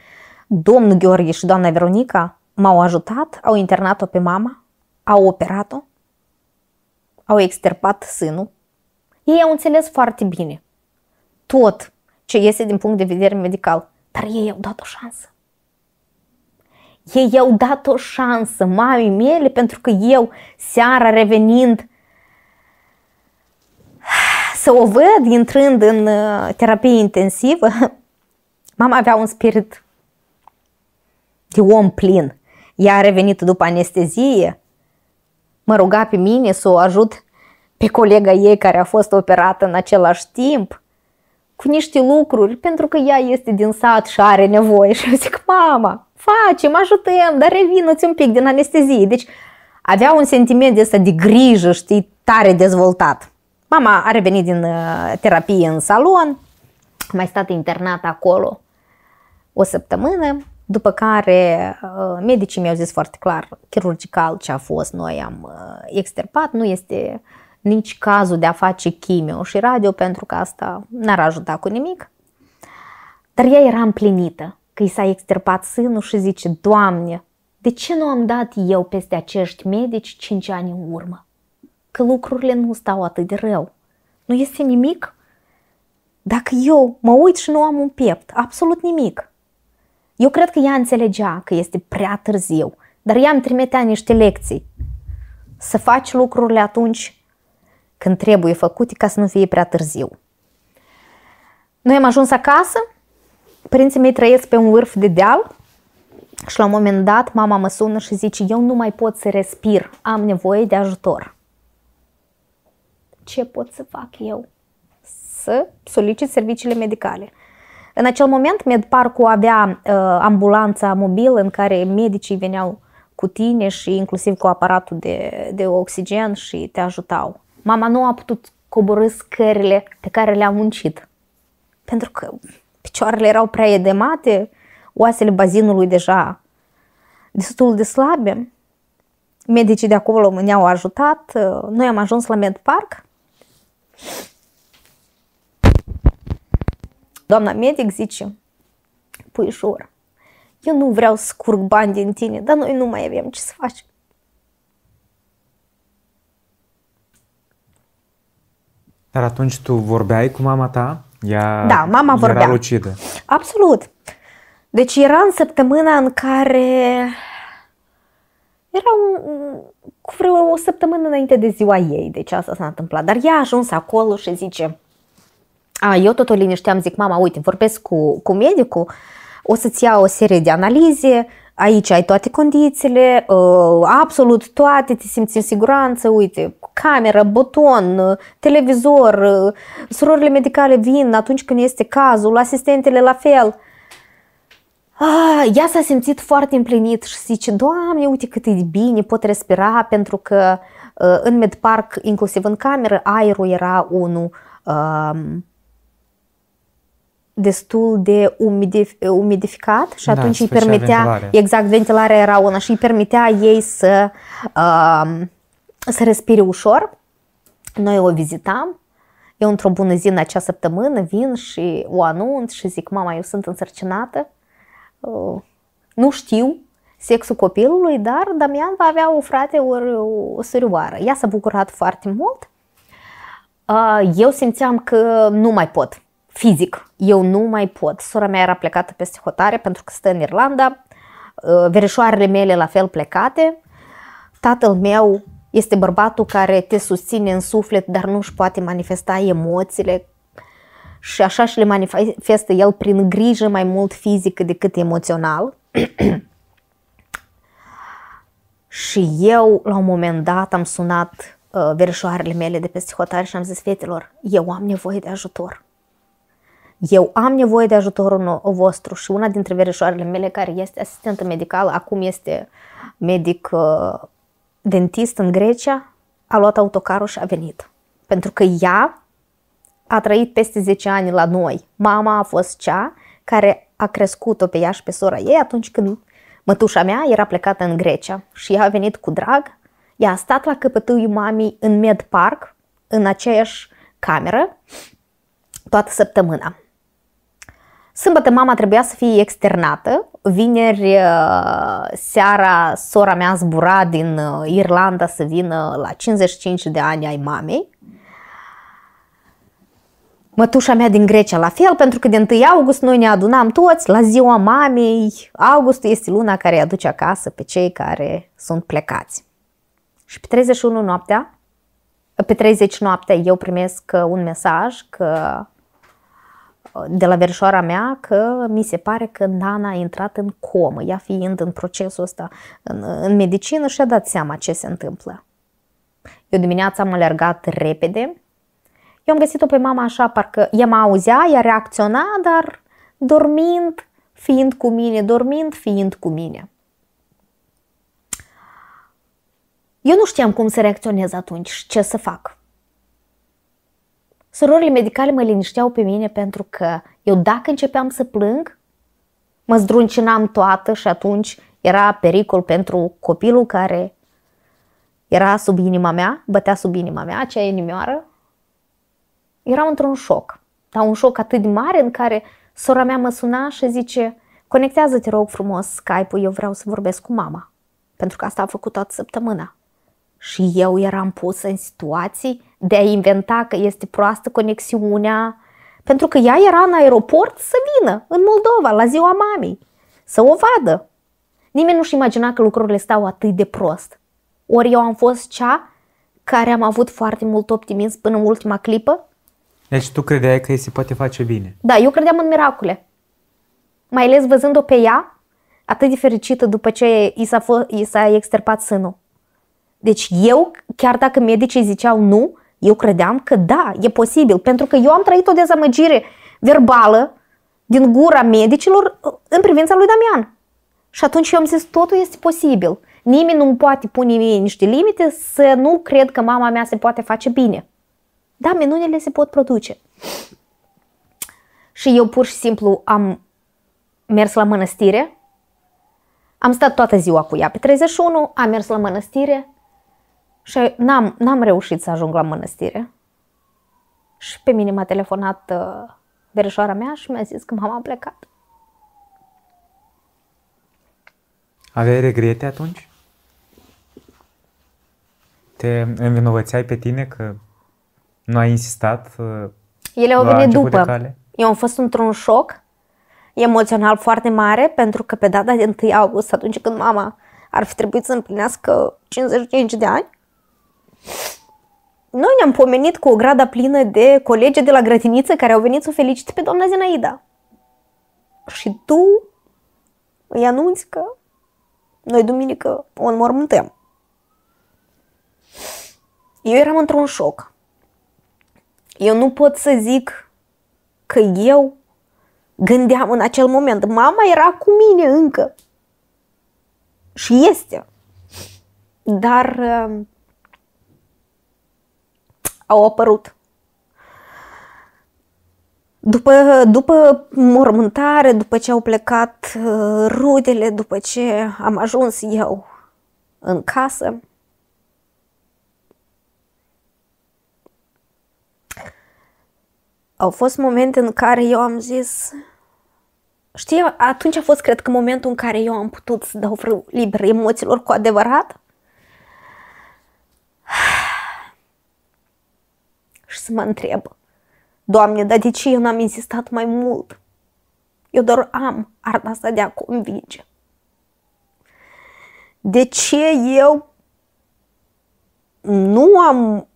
domnul Gheorghe și doamna Veronica m-au ajutat, au internat-o pe mama, au operat-o, au extirpat sânul. Ei au înțeles foarte bine tot ce iese din punct de vedere medical, dar ei au dat o șansă ei i-au dat o șansă mamei mele pentru că eu seara revenind să o văd intrând în uh, terapie intensivă, *laughs* mama avea un spirit de om plin. Ea a revenit după anestezie, mă ruga pe mine să o ajut pe colega ei care a fost operată în același timp cu niște lucruri pentru că ea este din sat și are nevoie *laughs* și eu zic, mama, facem, ajutăm, dar revinuți un pic din anestezie. Deci avea un sentiment de, de grijă, știi, tare dezvoltat. Mama a revenit din uh, terapie în salon, a mai stat internat acolo o săptămână, după care uh, medicii mi-au zis foarte clar, chirurgical ce a fost, noi am uh, extirpat, nu este nici cazul de a face chimio și radio pentru că asta n-ar ajuta cu nimic. Dar ea era împlinită că i s-a extirpat sânul și zice, Doamne, de ce nu am dat eu peste acești medici cinci ani în urmă? Că lucrurile nu stau atât de rău. Nu este nimic? Dacă eu mă uit și nu am un piept, absolut nimic. Eu cred că ea înțelegea că este prea târziu, dar ea îmi trimitea niște lecții. Să faci lucrurile atunci când trebuie făcute ca să nu fie prea târziu. Noi am ajuns acasă părinții mei trăiesc pe un vârf de deal și la un moment dat mama mă sună și zice, eu nu mai pot să respir, am nevoie de ajutor. Ce pot să fac eu? Să solicit serviciile medicale. În acel moment, Medparcul avea uh, ambulanța mobilă în care medicii veneau cu tine și inclusiv cu aparatul de, de oxigen și te ajutau. Mama nu a putut coborâ scările pe care le a muncit. Pentru că picioarele erau prea edemate, oasele bazinului deja destul de slabe. Medicii de acolo ne-au ajutat. Noi am ajuns la Med Park. Doamna medic zice, puișor, eu nu vreau să scurg bani din tine, dar noi nu mai avem ce să facem. Dar atunci tu vorbeai cu mama ta? Ea da, mama vorbea. Era lucidă. Absolut. Deci era în săptămâna în care era un, cu vreo o săptămână înainte de ziua ei, deci asta s-a întâmplat. Dar ea a ajuns acolo și zice, a, eu tot o linișteam, zic, mama, uite, vorbesc cu, cu medicul, o să-ți iau o serie de analize, aici ai toate condițiile, ă, absolut toate, te simți în siguranță, uite, cameră, buton, ă, televizor, ă, surorile medicale vin atunci când este cazul, asistentele la fel. Ah, ea s-a simțit foarte împlinit și zice, Doamne, uite cât e bine, pot respira, pentru că în Medpark, inclusiv în cameră, aerul era unul um, destul de umidif- umidificat și da, atunci îi permitea, ventilare. exact, ventilarea era una și îi permitea ei să, uh, să respire ușor. Noi o vizitam, eu într-o bună zi în acea săptămână vin și o anunț și zic, mama, eu sunt însărcinată, uh, nu știu sexul copilului, dar Damian va avea o frate ori o surioară. Ea s-a bucurat foarte mult. Uh, eu simțeam că nu mai pot fizic. Eu nu mai pot. Sora mea era plecată peste hotare pentru că stă în Irlanda, uh, verișoarele mele la fel plecate. Tatăl meu este bărbatul care te susține în suflet, dar nu își poate manifesta emoțiile și așa și le manifestă el prin grijă mai mult fizică decât emoțional. *clears throat* și eu, la un moment dat, am sunat uh, verișoarele mele de peste hotare și am zis, fetelor, eu am nevoie de ajutor eu am nevoie de ajutorul vostru și una dintre verișoarele mele care este asistentă medicală, acum este medic uh, dentist în Grecia, a luat autocarul și a venit. Pentru că ea a trăit peste 10 ani la noi. Mama a fost cea care a crescut-o pe ea și pe sora ei atunci când mătușa mea era plecată în Grecia și ea a venit cu drag. Ea a stat la căpătâiul mamei în Med Park, în aceeași cameră, toată săptămâna. Sâmbătă mama trebuia să fie externată, vineri uh, seara sora mea zbura din uh, Irlanda să vină la 55 de ani ai mamei. Mătușa mea din Grecia la fel, pentru că de 1 august noi ne adunam toți la ziua mamei. August este luna care îi aduce acasă pe cei care sunt plecați. Și pe 31 noaptea, pe 30 noaptea eu primesc uh, un mesaj că de la verișoara mea că mi se pare că Nana a intrat în comă, ea fiind în procesul ăsta în, în medicină și a dat seama ce se întâmplă. Eu dimineața am alergat repede, eu am găsit-o pe mama așa, parcă ea mă auzea, ea reacționa, dar dormind, fiind cu mine, dormind, fiind cu mine. Eu nu știam cum să reacționez atunci și ce să fac. Surorile medicale mă linișteau pe mine pentru că eu dacă începeam să plâng, mă zdruncinam toată și atunci era pericol pentru copilul care era sub inima mea, bătea sub inima mea, acea inimioară. Eram într-un șoc, dar un șoc atât de mare în care sora mea mă suna și zice Conectează-te, rog frumos, Skype-ul, eu vreau să vorbesc cu mama. Pentru că asta a făcut toată săptămâna și eu eram pusă în situații de a inventa că este proastă conexiunea, pentru că ea era în aeroport să vină în Moldova la ziua mamei, să o vadă. Nimeni nu-și imagina că lucrurile stau atât de prost. Ori eu am fost cea care am avut foarte mult optimism până în ultima clipă. Deci tu credeai că ei se poate face bine. Da, eu credeam în miracole. Mai ales văzând-o pe ea, atât de fericită după ce i s-a, fă, i s-a exterpat sânul. Deci eu, chiar dacă medicii ziceau nu, eu credeam că da, e posibil, pentru că eu am trăit o dezamăgire verbală din gura medicilor uh, în privința lui Damian. Și atunci eu am zis, totul este posibil. Nimeni nu poate pune mie niște limite să nu cred că mama mea se poate face bine. Da, minunile se pot produce. Și eu pur și simplu am mers la mănăstire, am stat toată ziua cu ea pe 31, am mers la mănăstire, și n-am, n-am reușit să ajung la mănăstire. Și pe mine m-a telefonat uh, verișoara mea și mi-a zis că mama a plecat. Aveai regrete atunci? Te învinovățeai pe tine că nu ai insistat uh, Ele au venit după. Eu am fost într-un șoc emoțional foarte mare pentru că pe data de 1 august, atunci când mama ar fi trebuit să împlinească 55 de ani, noi ne-am pomenit cu o grada plină de colegi de la grătiniță care au venit să o felicite pe doamna Zinaida. Și tu îi anunți că noi duminică o înmormântăm. Eu eram într-un șoc. Eu nu pot să zic că eu gândeam în acel moment. Mama era cu mine încă. Și este. Dar uh, au apărut. După, după mormântare, după ce au plecat uh, rudele, după ce am ajuns eu în casă, au fost momente în care eu am zis, știi, atunci a fost, cred că, momentul în care eu am putut să dau liber emoțiilor cu adevărat și să mă întreb, Doamne, dar de ce eu n-am insistat mai mult? Eu doar am arta asta de a convinge. De ce eu nu am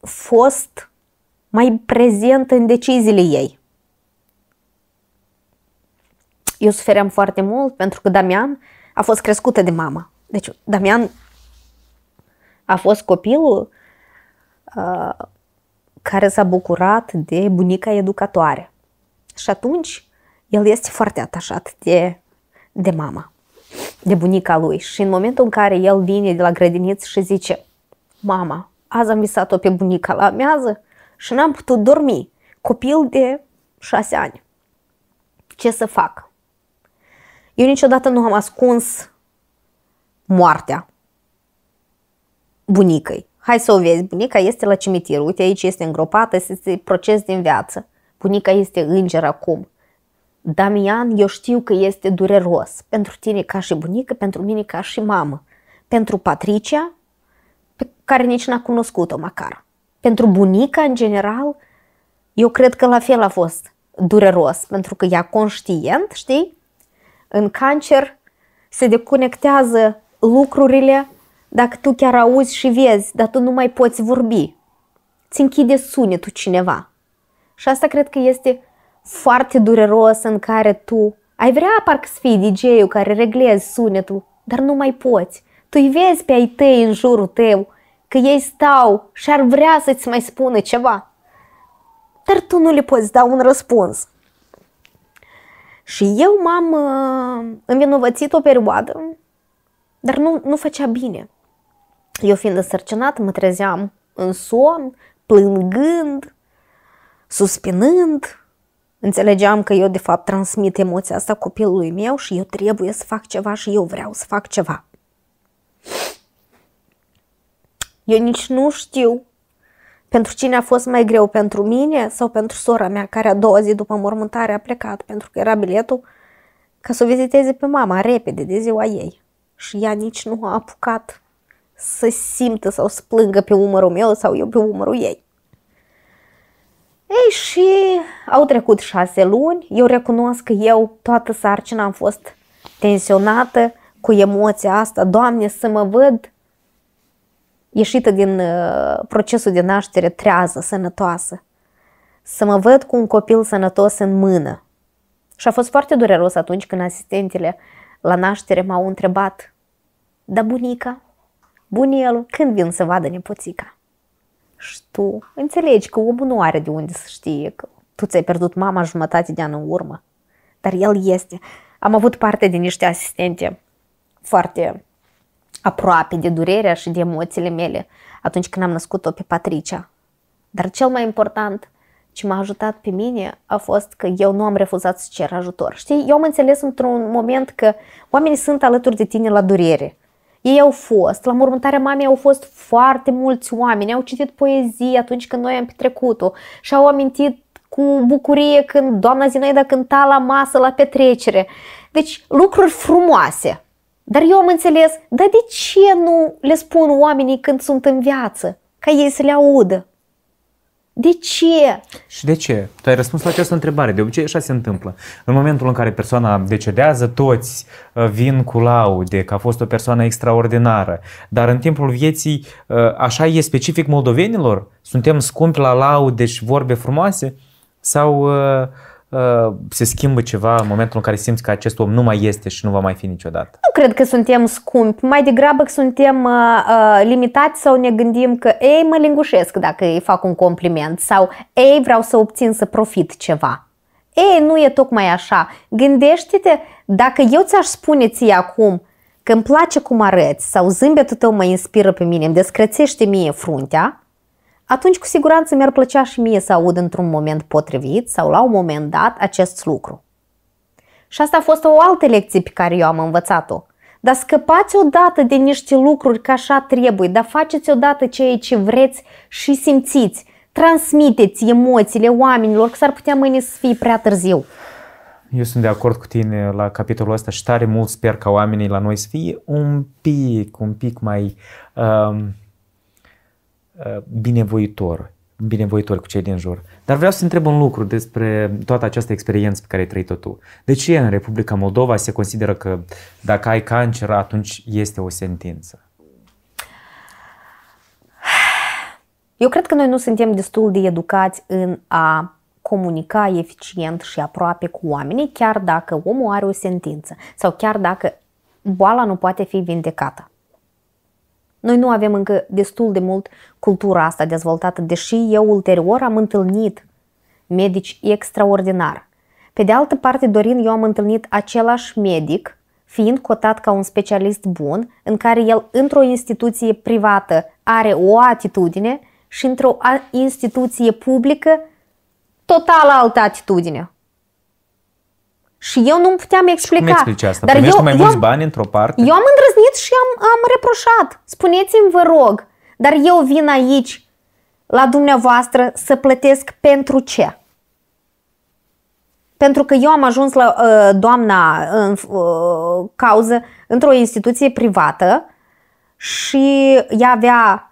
fost mai prezent în deciziile ei? Eu sufeream foarte mult pentru că Damian a fost crescută de mama. Deci Damian a fost copilul uh, care s-a bucurat de bunica educatoare. Și atunci el este foarte atașat de, de mama, de bunica lui. Și în momentul în care el vine de la grădiniță și zice, mama, azi am visat-o pe bunica la amiază și n-am putut dormi. Copil de șase ani. Ce să fac? Eu niciodată nu am ascuns moartea bunicăi. Hai să o vezi, bunica este la cimitir, uite aici este îngropată, este proces din viață. Bunica este înger acum. Damian, eu știu că este dureros pentru tine ca și bunică, pentru mine ca și mamă, pentru Patricia, pe care nici n-a cunoscut-o măcar. Pentru bunica, în general, eu cred că la fel a fost dureros, pentru că ea conștient, știi, în cancer se deconectează lucrurile dacă tu chiar auzi și vezi, dar tu nu mai poți vorbi. Ți închide sunetul cineva. Și asta cred că este foarte dureros în care tu ai vrea parcă să fii DJ-ul care reglezi sunetul, dar nu mai poți. Tu îi vezi pe ai tăi în jurul tău că ei stau și ar vrea să-ți mai spună ceva. Dar tu nu le poți da un răspuns. Și eu m-am uh, învinovățit o perioadă, dar nu, nu făcea bine. Eu fiind însărcinat, mă trezeam în somn, plângând, suspinând. Înțelegeam că eu, de fapt, transmit emoția asta copilului meu și eu trebuie să fac ceva și eu vreau să fac ceva. Eu nici nu știu pentru cine a fost mai greu, pentru mine sau pentru sora mea, care a doua zi după mormântare a plecat, pentru că era biletul ca să o viziteze pe mama repede de ziua ei. Și ea nici nu a apucat să simtă sau să plângă pe umărul meu sau eu pe umărul ei. Ei, și au trecut șase luni, eu recunosc că eu toată sarcina am fost tensionată cu emoția asta, Doamne, să mă văd ieșită din procesul de naștere trează, sănătoasă, să mă văd cu un copil sănătos în mână. Și a fost foarte dureros atunci când asistentele la naștere m-au întrebat, da bunica, Bunel, când vin să vadă nepoțica? Și tu înțelegi că omul nu are de unde să știe că tu ți-ai pierdut mama jumătate de an în urmă. Dar el este. Am avut parte de niște asistente foarte aproape de durerea și de emoțiile mele atunci când am născut-o pe Patricia. Dar cel mai important ce m-a ajutat pe mine a fost că eu nu am refuzat să cer ajutor. Știi, eu am înțeles într-un moment că oamenii sunt alături de tine la durere. Ei au fost, la mormântarea mamei au fost foarte mulți oameni, au citit poezii atunci când noi am petrecut-o și au amintit cu bucurie când doamna Zinaida cânta la masă, la petrecere. Deci lucruri frumoase. Dar eu am înțeles, dar de ce nu le spun oamenii când sunt în viață? Ca ei să le audă. De ce? Și de ce? Tu ai răspuns la această întrebare. De obicei așa se întâmplă. În momentul în care persoana decedează, toți uh, vin cu laude că a fost o persoană extraordinară. Dar în timpul vieții, uh, așa e specific moldovenilor? Suntem scumpi la laude și vorbe frumoase? Sau uh, Uh, se schimbă ceva în momentul în care simți că acest om nu mai este și nu va mai fi niciodată? Nu cred că suntem scumpi, mai degrabă că suntem uh, uh, limitați sau ne gândim că ei mă lingușesc dacă îi fac un compliment sau ei vreau să obțin să profit ceva. Ei, nu e tocmai așa. Gândește-te, dacă eu ți-aș spune ție acum că îmi place cum arăți sau zâmbetul tău mă inspiră pe mine, îmi descrețește mie fruntea, atunci cu siguranță mi-ar plăcea și mie să aud într-un moment potrivit sau la un moment dat acest lucru. Și asta a fost o altă lecție pe care eu am învățat-o. Dar scăpați odată de niște lucruri ca așa trebuie, dar faceți odată ceea ce vreți și simțiți. Transmiteți emoțiile oamenilor, că s-ar putea mâine să fie prea târziu. Eu sunt de acord cu tine la capitolul ăsta și tare mult sper ca oamenii la noi să fie un pic, un pic mai um, Uh, binevoitor, binevoitor cu cei din jur. Dar vreau să întreb un lucru despre toată această experiență pe care ai trăit-o tu. De ce în Republica Moldova se consideră că dacă ai cancer, atunci este o sentință? Eu cred că noi nu suntem destul de educați în a comunica eficient și aproape cu oamenii, chiar dacă omul are o sentință sau chiar dacă boala nu poate fi vindecată. Noi nu avem încă destul de mult cultura asta dezvoltată, deși eu ulterior am întâlnit medici extraordinari. Pe de altă parte, Dorin, eu am întâlnit același medic, fiind cotat ca un specialist bun, în care el într-o instituție privată are o atitudine și într-o instituție publică total altă atitudine. Și eu nu puteam explica. Și cum explici asta? Dar eu, mai mulți eu, bani într-o parte? Eu am îndrăznit și am, am reproșat. Spuneți-mi, vă rog, dar eu vin aici la dumneavoastră să plătesc pentru ce? Pentru că eu am ajuns la uh, doamna în uh, cauză într-o instituție privată și ea avea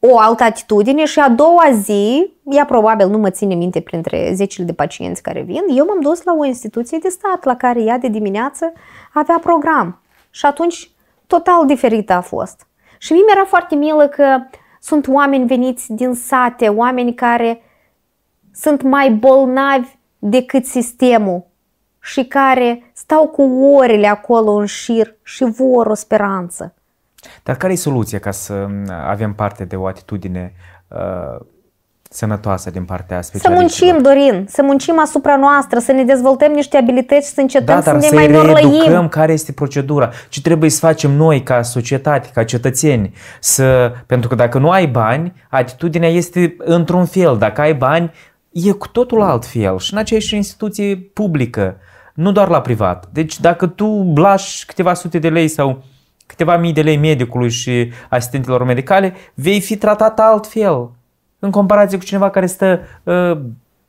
o altă atitudine și a doua zi ea probabil nu mă ține minte printre zecile de pacienți care vin, eu m-am dus la o instituție de stat la care ea de dimineață avea program. Și atunci total diferită a fost. Și mie mi-era foarte milă că sunt oameni veniți din sate, oameni care sunt mai bolnavi decât sistemul și care stau cu orele acolo în șir și vor o speranță. Dar care e soluția ca să avem parte de o atitudine uh sănătoasă din partea specialiștilor. Să muncim, Dorin, să muncim asupra noastră, să ne dezvoltăm niște abilități să încetăm da, să ne să mai norlăim. care este procedura, ce trebuie să facem noi ca societate, ca cetățeni, să, pentru că dacă nu ai bani, atitudinea este într-un fel, dacă ai bani, e cu totul alt fel și în aceeași instituție publică, nu doar la privat. Deci dacă tu lași câteva sute de lei sau câteva mii de lei medicului și asistentelor medicale, vei fi tratat altfel în comparație cu cineva care stă uh,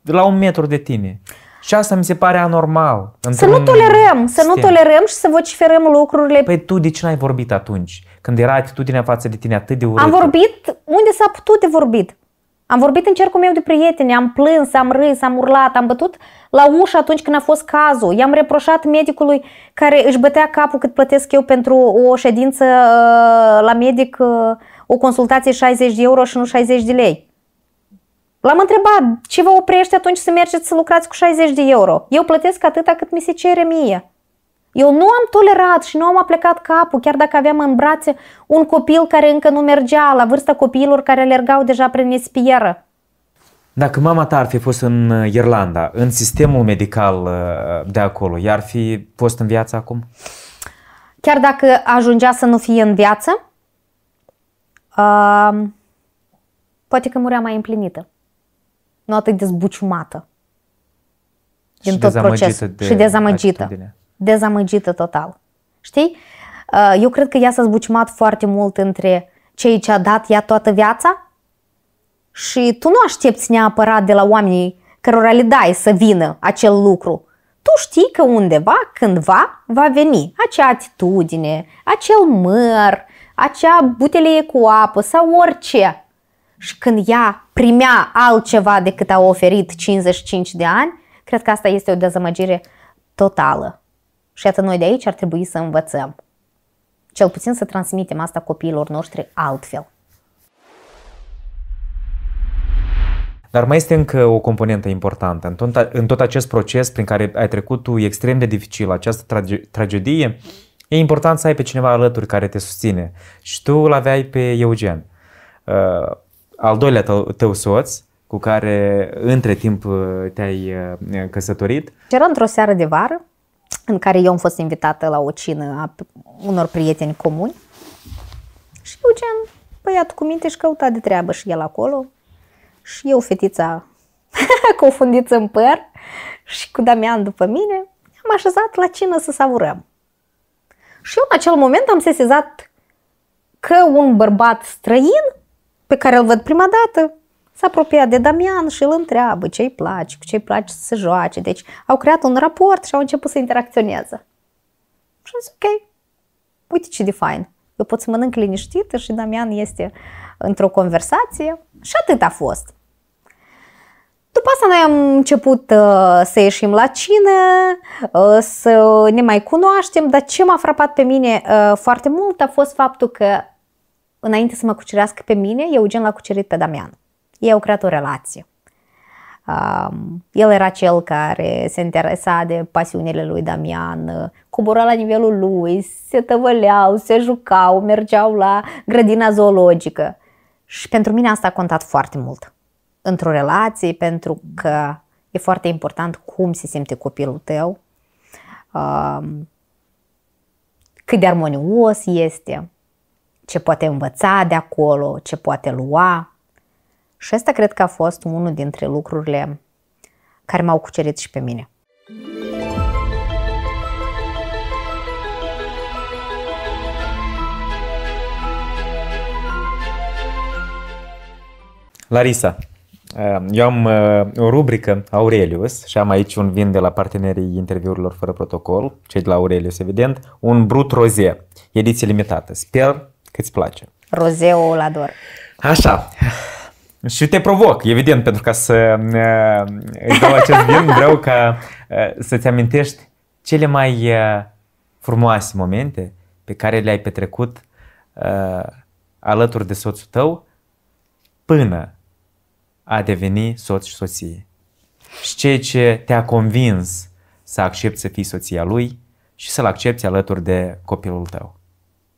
la un metru de tine. Și asta mi se pare anormal. Să nu tolerăm, sistem. să nu tolerăm și să vociferăm lucrurile. Păi tu de ce n-ai vorbit atunci? Când era atitudinea față de tine atât de urâtă? Am vorbit unde s-a putut de vorbit. Am vorbit în cercul meu de prieteni, am plâns, am râs, am urlat, am bătut la ușă atunci când a fost cazul. I-am reproșat medicului care își bătea capul cât plătesc eu pentru o ședință uh, la medic, uh, o consultație 60 de euro și nu 60 de lei. L-am întrebat ce vă oprește atunci să mergeți să lucrați cu 60 de euro. Eu plătesc atâta cât mi se cere mie. Eu nu am tolerat și nu am aplicat capul, chiar dacă aveam în brațe un copil care încă nu mergea, la vârsta copiilor care alergau deja prin nespieră. Dacă mama ta ar fi fost în uh, Irlanda, în sistemul medical uh, de acolo, iar ar fi fost în viață acum? Chiar dacă ajungea să nu fie în viață, uh, poate că murea mai împlinită nu atât de zbuciumată din tot procesul. De și dezamăgită. Dezamăgită total. Știi? Uh, eu cred că ea s-a zbuciumat foarte mult între cei ce a dat ea toată viața și tu nu aștepți neapărat de la oamenii cărora le dai să vină acel lucru. Tu știi că undeva, cândva, va veni acea atitudine, acel măr, acea butelie cu apă sau orice și când ea primea altceva decât a oferit 55 de ani, cred că asta este o dezamăgire totală. Și atât noi de aici ar trebui să învățăm. Cel puțin să transmitem asta copiilor noștri altfel. Dar mai este încă o componentă importantă. În tot, în tot acest proces prin care ai trecut tu extrem de dificil, această trage, tragedie, e important să ai pe cineva alături care te susține. Și tu îl aveai pe Eugen. Uh, al doilea tău soț, cu care între timp uh, te-ai uh, căsătorit. Era într-o seară de vară în care eu am fost invitată la o cină a unor prieteni comuni și eu ce am? băiatul cu minte și căuta de treabă și el acolo și eu, fetița *laughs* cu o fundiță în păr și cu Damian după mine, am așezat la cină să savurăm. Și eu în acel moment am sesizat că un bărbat străin pe care îl văd prima dată, s-a apropiat de Damian și îl întreabă ce i place, cu ce i place să se joace. Deci au creat un raport și au început să interacționeze. Și am zis, ok, uite ce de fain. Eu pot să mănânc liniștită și Damian este într-o conversație și atât a fost. După asta noi am început uh, să ieșim la cine, uh, să ne mai cunoaștem, dar ce m-a frapat pe mine uh, foarte mult a fost faptul că înainte să mă cucerească pe mine, Eugen l-a cucerit pe Damian. Ei au creat o relație. Um, el era cel care se interesa de pasiunile lui Damian, cobora la nivelul lui, se tăvăleau, se jucau, mergeau la grădina zoologică. Și pentru mine asta a contat foarte mult într-o relație, pentru că e foarte important cum se simte copilul tău, um, cât de armonios este ce poate învăța de acolo, ce poate lua. Și asta cred că a fost unul dintre lucrurile care m-au cucerit și pe mine. Larisa, eh, eu am eh, o rubrică Aurelius și am aici un vin de la partenerii interviurilor fără protocol, cei de la Aurelius evident, un Brut Rosé, ediție limitată. Sper că îți place. Rozeul ador. Așa. Și te provoc, evident, pentru ca să îți dau acest vin, vreau ca să-ți amintești cele mai frumoase momente pe care le-ai petrecut alături de soțul tău până a deveni soț și soție. Și ceea ce te-a convins să accepti să fii soția lui și să-l accepti alături de copilul tău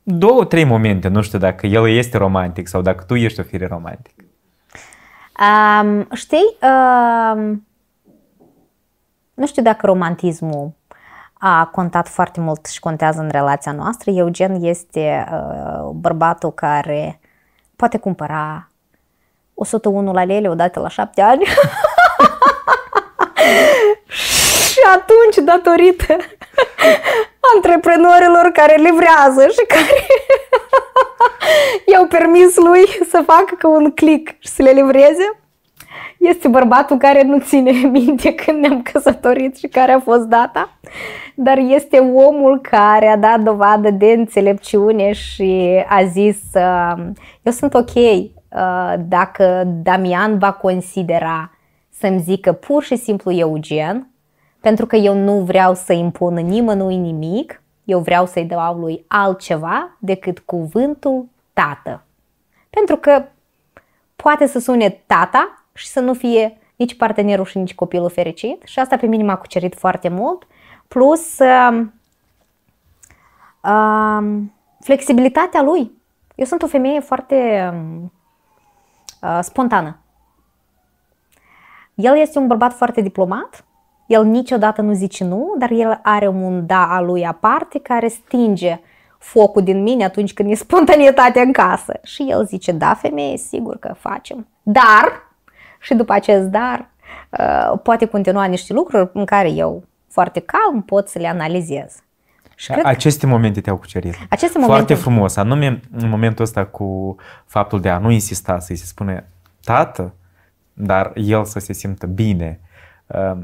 două, trei momente, nu știu dacă el este romantic sau dacă tu ești o fire romantic. Um, știi, um, nu știu dacă romantismul a contat foarte mult și contează în relația noastră. Eugen este uh, bărbatul care poate cumpăra 101 la lele odată la șapte ani. *laughs* și atunci, datorită antreprenorilor care livrează și care *laughs* i-au permis lui să facă cu un click și să le livreze. Este bărbatul care nu ține *laughs* minte când ne-am căsătorit și care a fost data, dar este omul care a dat dovadă de înțelepciune și a zis uh, eu sunt ok uh, dacă Damian va considera să-mi zică pur și simplu Eugen, pentru că eu nu vreau să impun nimănui nimic, eu vreau să-i dau lui altceva decât cuvântul tată. Pentru că poate să sune tata și să nu fie nici partenerul și nici copilul fericit și asta pe mine m-a cucerit foarte mult. Plus uh, uh, flexibilitatea lui. Eu sunt o femeie foarte um, uh, spontană. El este un bărbat foarte diplomat, el niciodată nu zice nu, dar el are un da a lui aparte care stinge focul din mine atunci când e spontanitatea în casă. Și el zice, da, femeie, sigur că facem. Dar, și după acest dar, uh, poate continua niște lucruri în care eu foarte calm pot să le analizez. Și Cred aceste momente te-au cucerit. Aceste momente... Foarte frumos, anume în momentul ăsta cu faptul de a nu insista să-i se spune tată, dar el să se simtă bine. Uh,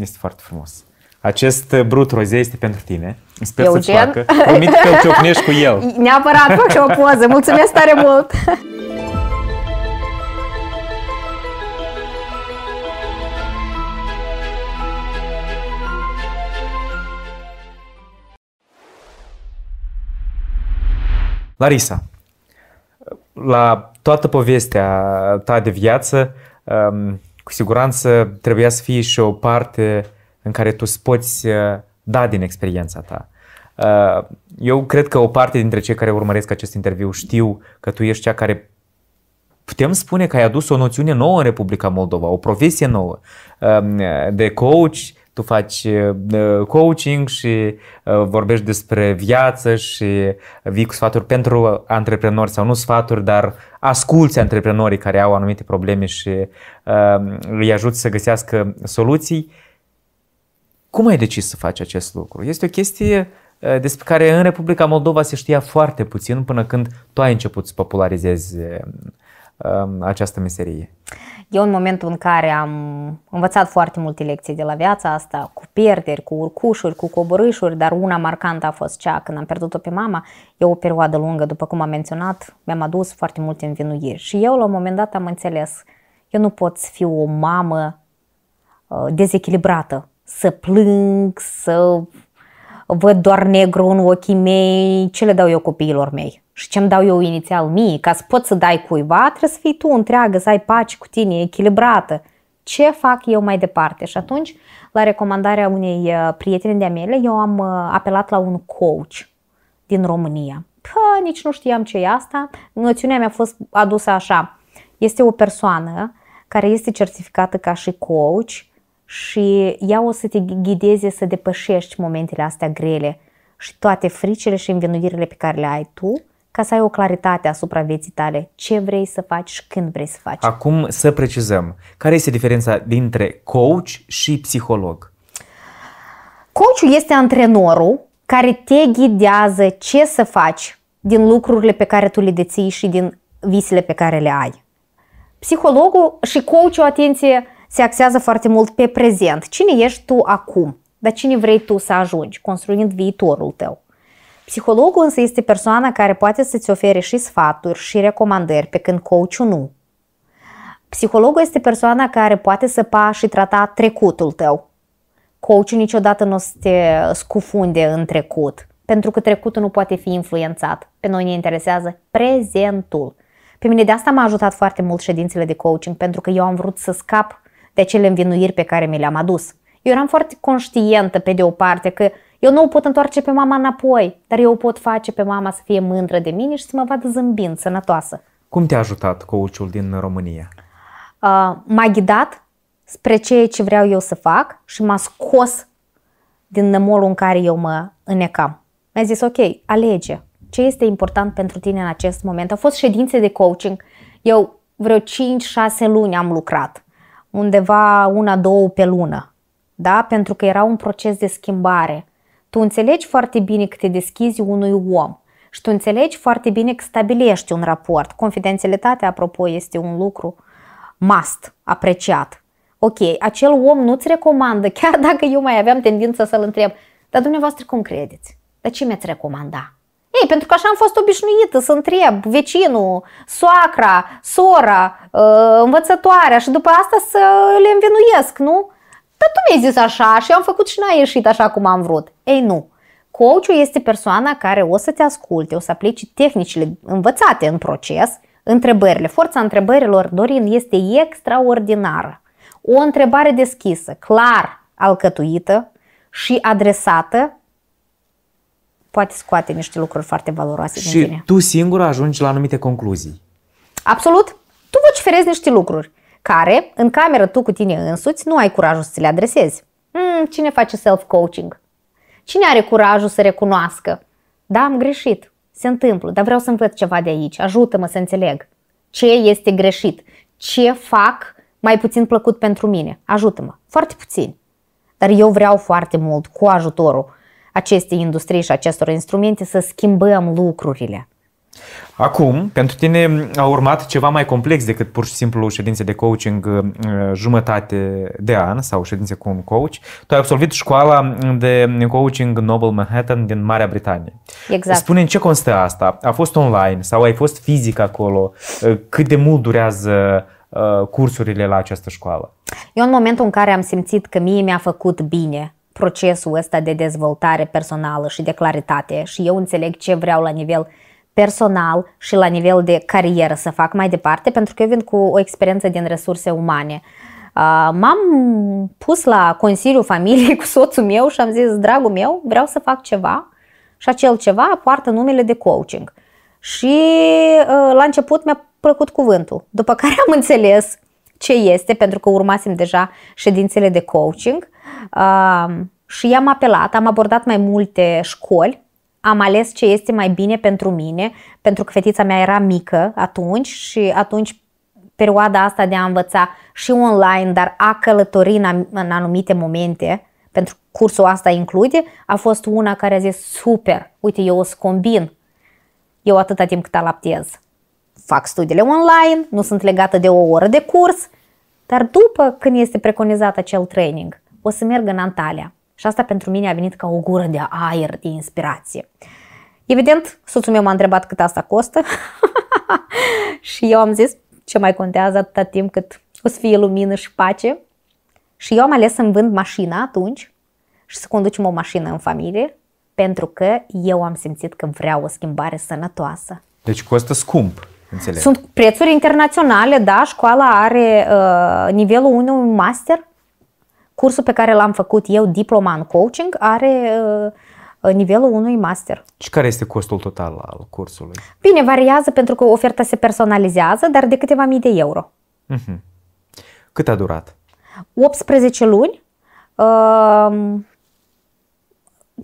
este foarte frumos. Acest uh, brut roze este pentru tine. Sper Eugen. să-ți placă. Promit că îl ciocnești cu el. *laughs* Neapărat, fac și o poză. Mulțumesc tare mult! *laughs* Larisa, la toată povestea ta de viață, um, cu siguranță trebuia să fie și o parte în care tu îți poți uh, da din experiența ta. Uh, eu cred că o parte dintre cei care urmăresc acest interviu știu că tu ești cea care putem spune că ai adus o noțiune nouă în Republica Moldova, o profesie nouă um, de coach tu faci uh, uh, coaching și uh, vorbești despre viață și vii cu sfaturi pentru antreprenori sau nu sfaturi, dar asculți antreprenorii care au anumite probleme și îi ajut să găsească soluții. Cum ai decis să faci acest lucru? Este o chestie despre care în Republica Moldova se știa foarte puțin până când tu ai început să popularizezi această meserie. E un moment în care am învățat foarte multe lecții de la viața asta, cu pierderi, cu urcușuri, cu coborâșuri, dar una marcantă a fost cea când am pierdut-o pe mama, e o perioadă lungă, după cum am menționat, mi-am adus foarte multe învinuiri și eu la un moment dat am înțeles, eu nu pot fi o mamă uh, dezechilibrată, să plâng, să văd doar negru în ochii mei, ce le dau eu copiilor mei? și ce-mi dau eu inițial mie, ca să poți să dai cuiva, trebuie să fii tu întreagă, să ai pace cu tine, echilibrată. Ce fac eu mai departe? Și atunci, la recomandarea unei uh, prietene de-a mele, eu am uh, apelat la un coach din România. Pă, nici nu știam ce e asta. Noțiunea mi-a fost adusă așa. Este o persoană care este certificată ca și coach și ea o să te ghideze să depășești momentele astea grele și toate fricile și învinuirile pe care le ai tu ca să ai o claritate asupra vieții tale, ce vrei să faci și când vrei să faci. Acum să precizăm, care este diferența dintre coach și psiholog? Coachul este antrenorul care te ghidează ce să faci din lucrurile pe care tu le deții și din visele pe care le ai. Psihologul și coachul, atenție, se axează foarte mult pe prezent. Cine ești tu acum? Dar cine vrei tu să ajungi, construind viitorul tău? Psihologul însă este persoana care poate să-ți ofere și sfaturi și recomandări, pe când coachul nu. Psihologul este persoana care poate săpa și trata trecutul tău. Coachul niciodată nu o să te scufunde în trecut, pentru că trecutul nu poate fi influențat. Pe noi ne interesează prezentul. Pe mine de asta m-a ajutat foarte mult ședințele de coaching, pentru că eu am vrut să scap de acele învinuiri pe care mi le-am adus. Eu eram foarte conștientă, pe de o parte, că eu nu o pot întoarce pe mama înapoi, dar eu o pot face pe mama să fie mândră de mine și să mă vadă zâmbind, sănătoasă. Cum te-a ajutat coachul din România? Uh, m-a ghidat spre ceea ce vreau eu să fac și m-a scos din nămolul în care eu mă înecam. Mi-a zis, ok, alege ce este important pentru tine în acest moment. Au fost ședințe de coaching. Eu vreo 5-6 luni am lucrat, undeva una, două pe lună, da? pentru că era un proces de schimbare tu înțelegi foarte bine că te deschizi unui om și tu înțelegi foarte bine că stabilești un raport. Confidențialitatea, apropo, este un lucru must, apreciat. Ok, acel om nu-ți recomandă, chiar dacă eu mai aveam tendința să-l întreb, dar dumneavoastră cum credeți? Dar ce mi-ați recomanda? Ei, pentru că așa am fost obișnuită să întreb vecinul, soacra, sora, uh, învățătoarea și după asta să le învinuiesc, nu? dar tu mi-ai zis așa și eu am făcut și n-a ieșit așa cum am vrut. Ei nu, coachul este persoana care o să te asculte, o să aplici tehnicile învățate în proces, întrebările, forța întrebărilor, Dorin, este extraordinară. O întrebare deschisă, clar alcătuită și adresată poate scoate niște lucruri foarte valoroase și din tine. tu singur ajungi la anumite concluzii. Absolut. Tu vociferezi niște lucruri care, în cameră tu cu tine însuți, nu ai curajul să ți le adresezi. Hmm, cine face self-coaching? Cine are curajul să recunoască? Da, am greșit, se întâmplă, dar vreau să învăț ceva de aici, ajută-mă să înțeleg. Ce este greșit? Ce fac mai puțin plăcut pentru mine? Ajută-mă, foarte puțin. Dar eu vreau foarte mult, cu ajutorul acestei industrie și acestor instrumente, să schimbăm lucrurile. Acum, pentru tine a urmat ceva mai complex decât pur și simplu ședințe de coaching uh, jumătate de an sau ședințe cu un coach. Tu ai absolvit școala de coaching Noble Manhattan din Marea Britanie. Exact. Spune în ce constă asta? A fost online sau ai fost fizic acolo? Uh, cât de mult durează uh, cursurile la această școală? Eu în momentul în care am simțit că mie mi-a făcut bine procesul ăsta de dezvoltare personală și de claritate și eu înțeleg ce vreau la nivel uh, personal și la nivel de carieră să fac mai departe, pentru că eu vin cu o experiență din resurse umane. Uh, m-am pus la Consiliul Familiei cu soțul meu și am zis, dragul meu, vreau să fac ceva și acel ceva poartă numele de coaching. Și uh, la început mi-a plăcut cuvântul, după care am înțeles ce este, pentru că urmasem deja ședințele de coaching uh, și i-am apelat, am abordat mai multe școli am ales ce este mai bine pentru mine, pentru că fetița mea era mică atunci și atunci perioada asta de a învăța și online, dar a călători în, în anumite momente, pentru că cursul asta include, a fost una care a zis super, uite eu o să combin, eu atâta timp cât alaptez. Fac studiile online, nu sunt legată de o oră de curs, dar după când este preconizat acel training, o să merg în Antalya și asta pentru mine a venit ca o gură de aer, de inspirație. Evident, soțul meu m-a întrebat cât asta costă *laughs* și eu am zis ce mai contează atâta timp cât o să fie lumină și pace. Și eu am ales să-mi vând mașina atunci și să conducem o mașină în familie pentru că eu am simțit că vreau o schimbare sănătoasă. Deci costă scump. Înțeleg. Sunt prețuri internaționale, da, școala are uh, nivelul unui master Cursul pe care l-am făcut eu, diploma în coaching, are uh, nivelul unui master. Și care este costul total al cursului? Bine, variază pentru că oferta se personalizează, dar de câteva mii de euro. Uh-huh. Cât a durat? 18 luni. Uh,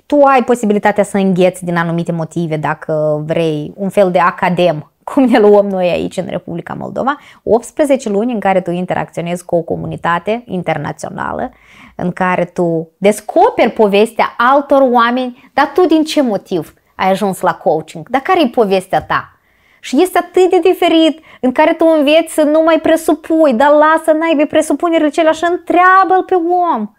tu ai posibilitatea să îngheți din anumite motive dacă vrei un fel de academ, *laughs* cum ne luăm noi aici în Republica Moldova, 18 luni în care tu interacționezi cu o comunitate internațională în care tu descoperi povestea altor oameni, dar tu din ce motiv ai ajuns la coaching? Dar care e povestea ta? Și este atât de diferit în care tu înveți să nu mai presupui, dar lasă naibii presupunerile celea și întreabă-l pe om.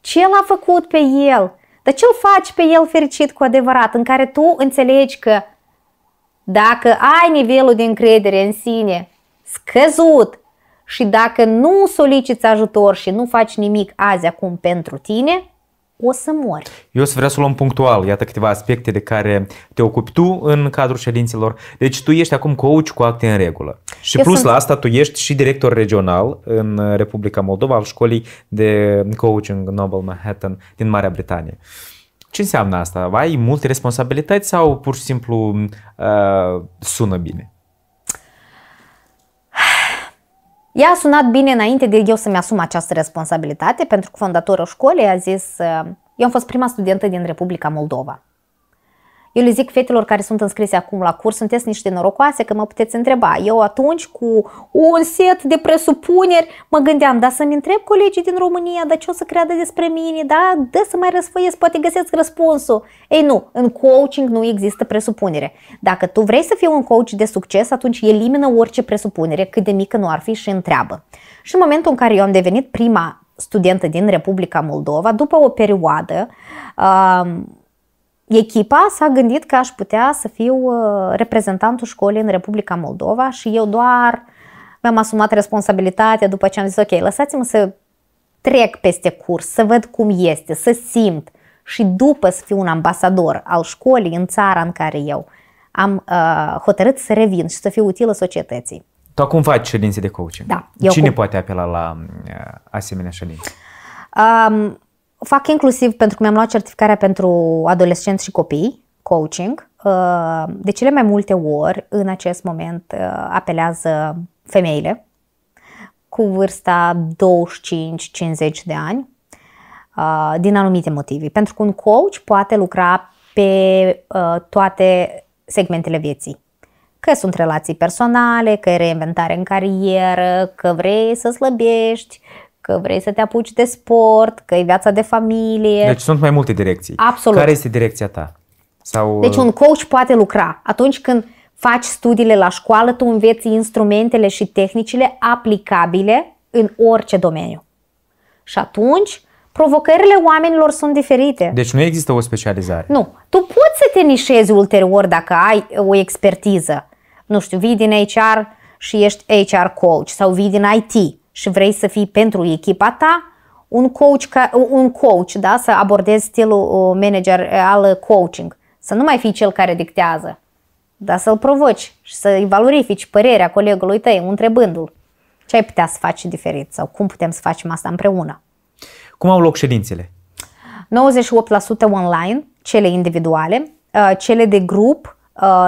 Ce l-a făcut pe el? Dar ce-l faci pe el fericit cu adevărat? În care tu înțelegi că dacă ai nivelul de încredere în sine scăzut, și dacă nu soliciți ajutor și nu faci nimic azi acum pentru tine, o să mori. Eu să vreau să luăm punctual, iată câteva aspecte de care te ocupi tu în cadrul ședințelor. Deci tu ești acum coach cu acte în regulă. Și Eu plus sunt... la asta tu ești și director regional în Republica Moldova al școlii de coaching Nobel Manhattan din Marea Britanie. Ce înseamnă asta? Ai multe responsabilități sau pur și simplu uh, sună bine? Ea a sunat bine înainte de eu să-mi asum această responsabilitate, pentru că fondatorul școlii a zis, eu am fost prima studentă din Republica Moldova. Eu le zic fetelor care sunt înscrise acum la curs, sunteți niște norocoase că mă puteți întreba. Eu atunci cu un set de presupuneri mă gândeam, da să-mi întreb colegii din România, dar ce o să creadă despre mine, da, da să mai răsfăiesc, poate găsesc răspunsul. Ei nu, în coaching nu există presupunere. Dacă tu vrei să fii un coach de succes, atunci elimină orice presupunere, cât de mică nu ar fi și întreabă. Și în momentul în care eu am devenit prima studentă din Republica Moldova, după o perioadă, uh, echipa s-a gândit că aș putea să fiu uh, reprezentantul școlii în Republica Moldova și eu doar mi-am asumat responsabilitatea după ce am zis, ok, lăsați-mă să trec peste curs, să văd cum este, să simt și după să fiu un ambasador al școlii în țara în care eu am uh, hotărât să revin și să fiu utilă societății. Tu acum faci ședințe de coaching. Da. Cine cum... poate apela la uh, asemenea ședințe? Um, fac inclusiv pentru că mi-am luat certificarea pentru adolescenți și copii, coaching. Uh, de cele mai multe ori, în acest moment, uh, apelează femeile cu vârsta 25-50 de ani, uh, din anumite motive. Pentru că un coach poate lucra pe toate segmentele vieții. Că sunt relații personale, că e reinventare în carieră, că vrei să slăbești, că vrei să te apuci de sport, că e viața de familie. Deci sunt mai multe direcții. Absolut. Care este direcția ta? Sau... Deci un uh, coach poate lucra. Atunci când faci studiile la școală, tu înveți instrumentele și tehnicile aplicabile în orice domeniu. Și atunci provocările oamenilor sunt diferite. Deci nu există o specializare. Nu. Tu poți să te nișezi ulterior dacă ai o expertiză. Nu știu, vii din HR și ești HR coach sau vii din IT și vrei să fii pentru echipa ta, un coach, ca, un coach da? să abordezi stilul uh, manager uh, al coaching. Să nu mai fii cel care dictează, dar să-l provoci și să-i valorifici părerea colegului tău, întrebându-l ce ai putea să faci diferit sau cum putem să facem asta împreună. Cum au loc ședințele? 98% online, cele individuale, uh, cele de grup,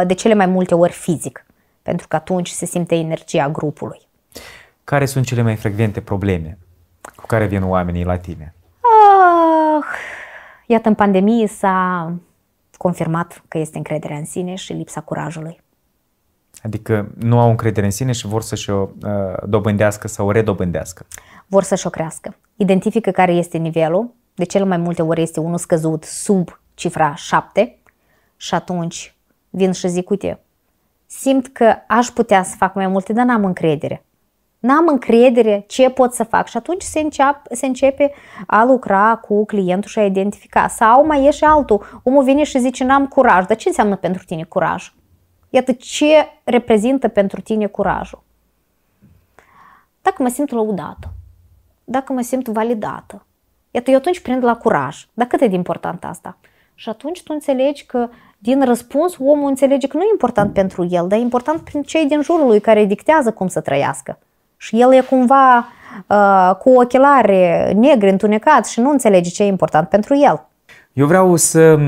de cele mai multe ori fizic, pentru că atunci se simte energia grupului care sunt cele mai frecvente probleme cu care vin oamenii la tine? Oh, iată, în pandemie s-a confirmat că este încrederea în sine și lipsa curajului. Adică nu au încredere în sine și vor să-și o uh, dobândească sau o redobândească. Vor să-și o crească. Identifică care este nivelul. De cel mai multe ori este unul scăzut sub cifra 7 și atunci vin și zic, uite, simt că aș putea să fac mai multe, dar n-am încredere n-am încredere ce pot să fac și atunci se, înceap, se începe a lucra cu clientul și a identifica. Sau mai e și altul, omul vine și zice n-am curaj, dar ce înseamnă pentru tine curaj? Iată ce reprezintă pentru tine curajul. Dacă mă simt lăudată, dacă mă simt validată, iată eu atunci prind la curaj. Dar cât e de important asta? Și atunci tu înțelegi că din răspuns omul înțelege că nu e important pentru el, dar e important prin cei din jurul lui care dictează cum să trăiască. Și el e cumva uh, cu ochelari negri, întunecat și nu înțelege ce e important pentru el. Eu vreau să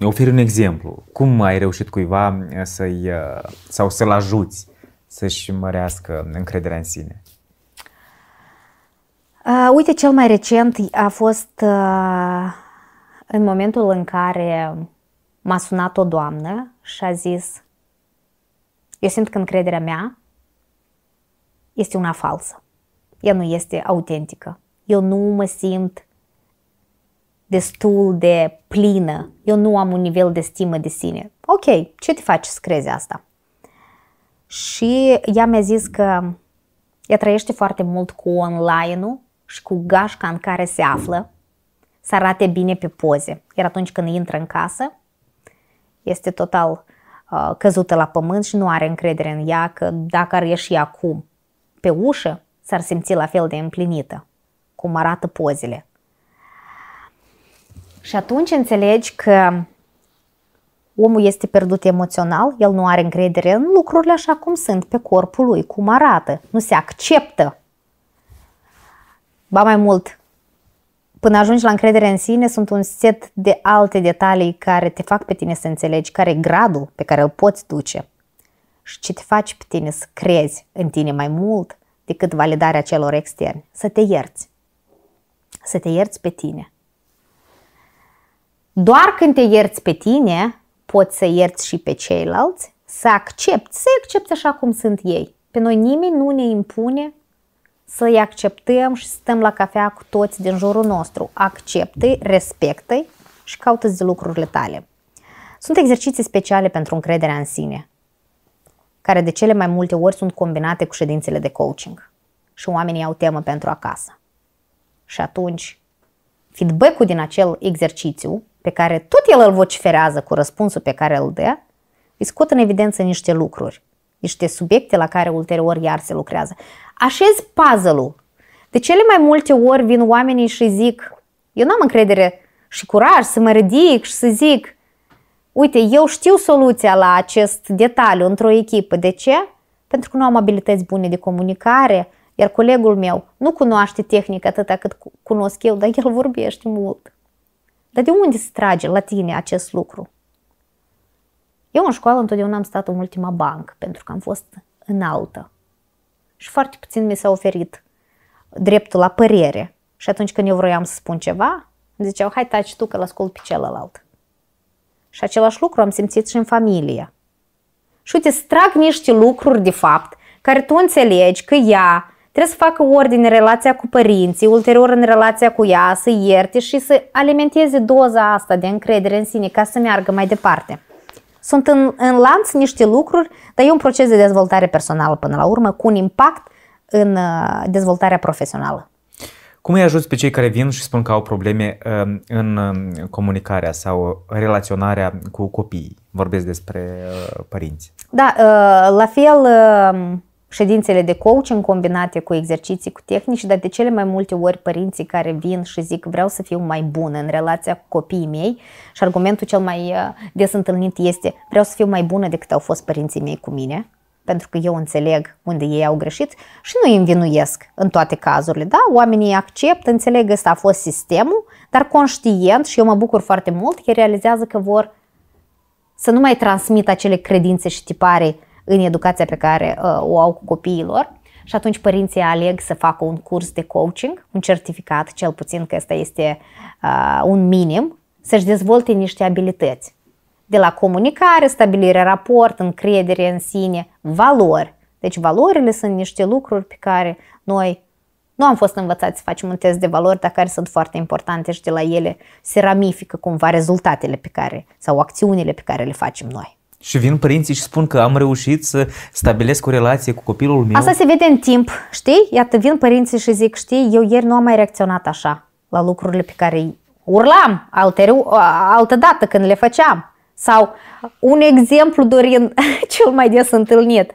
ofer un exemplu. Cum ai reușit cuiva să-i, uh, sau să-l ajuți să-și mărească încrederea în sine? Uh, uite, cel mai recent a fost uh, în momentul în care m-a sunat o doamnă și a zis eu simt că încrederea mea este una falsă. Ea nu este autentică. Eu nu mă simt destul de plină. Eu nu am un nivel de stimă de sine. Ok, ce te faci să crezi asta? Și ea mi-a zis că ea trăiește foarte mult cu online-ul și cu gașca în care se află, să arate bine pe poze. Iar atunci când intră în casă, este total uh, căzută la pământ și nu are încredere în ea că dacă ar ieși acum pe ușă, s-ar simți la fel de împlinită, cum arată pozele. Și atunci înțelegi că omul este pierdut emoțional, el nu are încredere în lucrurile așa cum sunt pe corpul lui, cum arată, nu se acceptă. Ba mai mult, până ajungi la încredere în sine, sunt un set de alte detalii care te fac pe tine să înțelegi care e gradul pe care îl poți duce și ce te faci pe tine să crezi în tine mai mult decât validarea celor externi. Să te ierți. Să te ierți pe tine. Doar când te ierți pe tine, poți să ierți și pe ceilalți, să accepti, să accepti așa cum sunt ei. Pe noi nimeni nu ne impune să-i acceptăm și să stăm la cafea cu toți din jurul nostru. Acceptă-i, respectă-i și caută ți lucrurile tale. Sunt exerciții speciale pentru încrederea în sine care de cele mai multe ori sunt combinate cu ședințele de coaching și oamenii au temă pentru acasă. Și atunci, feedback-ul din acel exercițiu, pe care tot el îl vociferează cu răspunsul pe care îl dă, îi scot în evidență niște lucruri, niște subiecte la care ulterior iar se lucrează. Așez puzzle-ul. De cele mai multe ori vin oamenii și zic, eu n-am încredere și curaj să mă ridic și să zic, Uite, eu știu soluția la acest detaliu într-o echipă. De ce? Pentru că nu am abilități bune de comunicare, iar colegul meu nu cunoaște tehnica atâta cât cunosc eu, dar el vorbește mult. Dar de unde se trage la tine acest lucru? Eu în școală întotdeauna am stat în ultima bancă, pentru că am fost înaltă. Și foarte puțin mi s-a oferit dreptul la părere. Și atunci când eu vroiam să spun ceva, îmi ziceau, hai taci tu că-l ascult pe celălalt. Și același lucru am simțit și în familie. Și uite, strag niște lucruri de fapt, care tu înțelegi că ea trebuie să facă ordine în relația cu părinții, ulterior în relația cu ea, să ierte și să alimenteze doza asta de încredere în sine ca să meargă mai departe. Sunt în, în lanț niște lucruri, dar e un proces de dezvoltare personală până la urmă, cu un impact în uh, dezvoltarea profesională. Cum îi ajuți pe cei care vin și spun că au probleme um, în um, comunicarea sau relaționarea cu copiii? Vorbesc despre uh, părinți. Da, uh, la fel um, ședințele de coaching combinate cu exerciții, cu tehnici, dar de cele mai multe ori părinții care vin și zic vreau să fiu mai bun în relația cu copiii mei și argumentul cel mai uh, des întâlnit este vreau să fiu mai bună decât au fost părinții mei cu mine pentru că eu înțeleg unde ei au greșit și nu îi învinuiesc în toate cazurile. Da? Oamenii acceptă, înțeleg, că ăsta a fost sistemul, dar conștient și eu mă bucur foarte mult că realizează că vor să nu mai transmit acele credințe și tipare în educația pe care uh, o au cu copiilor și atunci părinții aleg să facă un curs de coaching, un certificat, cel puțin că ăsta este uh, un minim, să-și dezvolte niște abilități de la comunicare, stabilire raport, încredere în sine, valori. Deci valorile sunt niște lucruri pe care noi nu am fost învățați să facem un test de valori, dar care sunt foarte importante și de la ele se ramifică cumva rezultatele pe care sau acțiunile pe care le facem noi. Și vin părinții și spun că am reușit să stabilesc o relație cu copilul meu. Asta se vede în timp, știi? Iată, vin părinții și zic, știi, eu ieri nu am mai reacționat așa la lucrurile pe care urlam altă, altă dată când le făceam. Sau un exemplu, Dorin, *laughs* cel mai des întâlnit.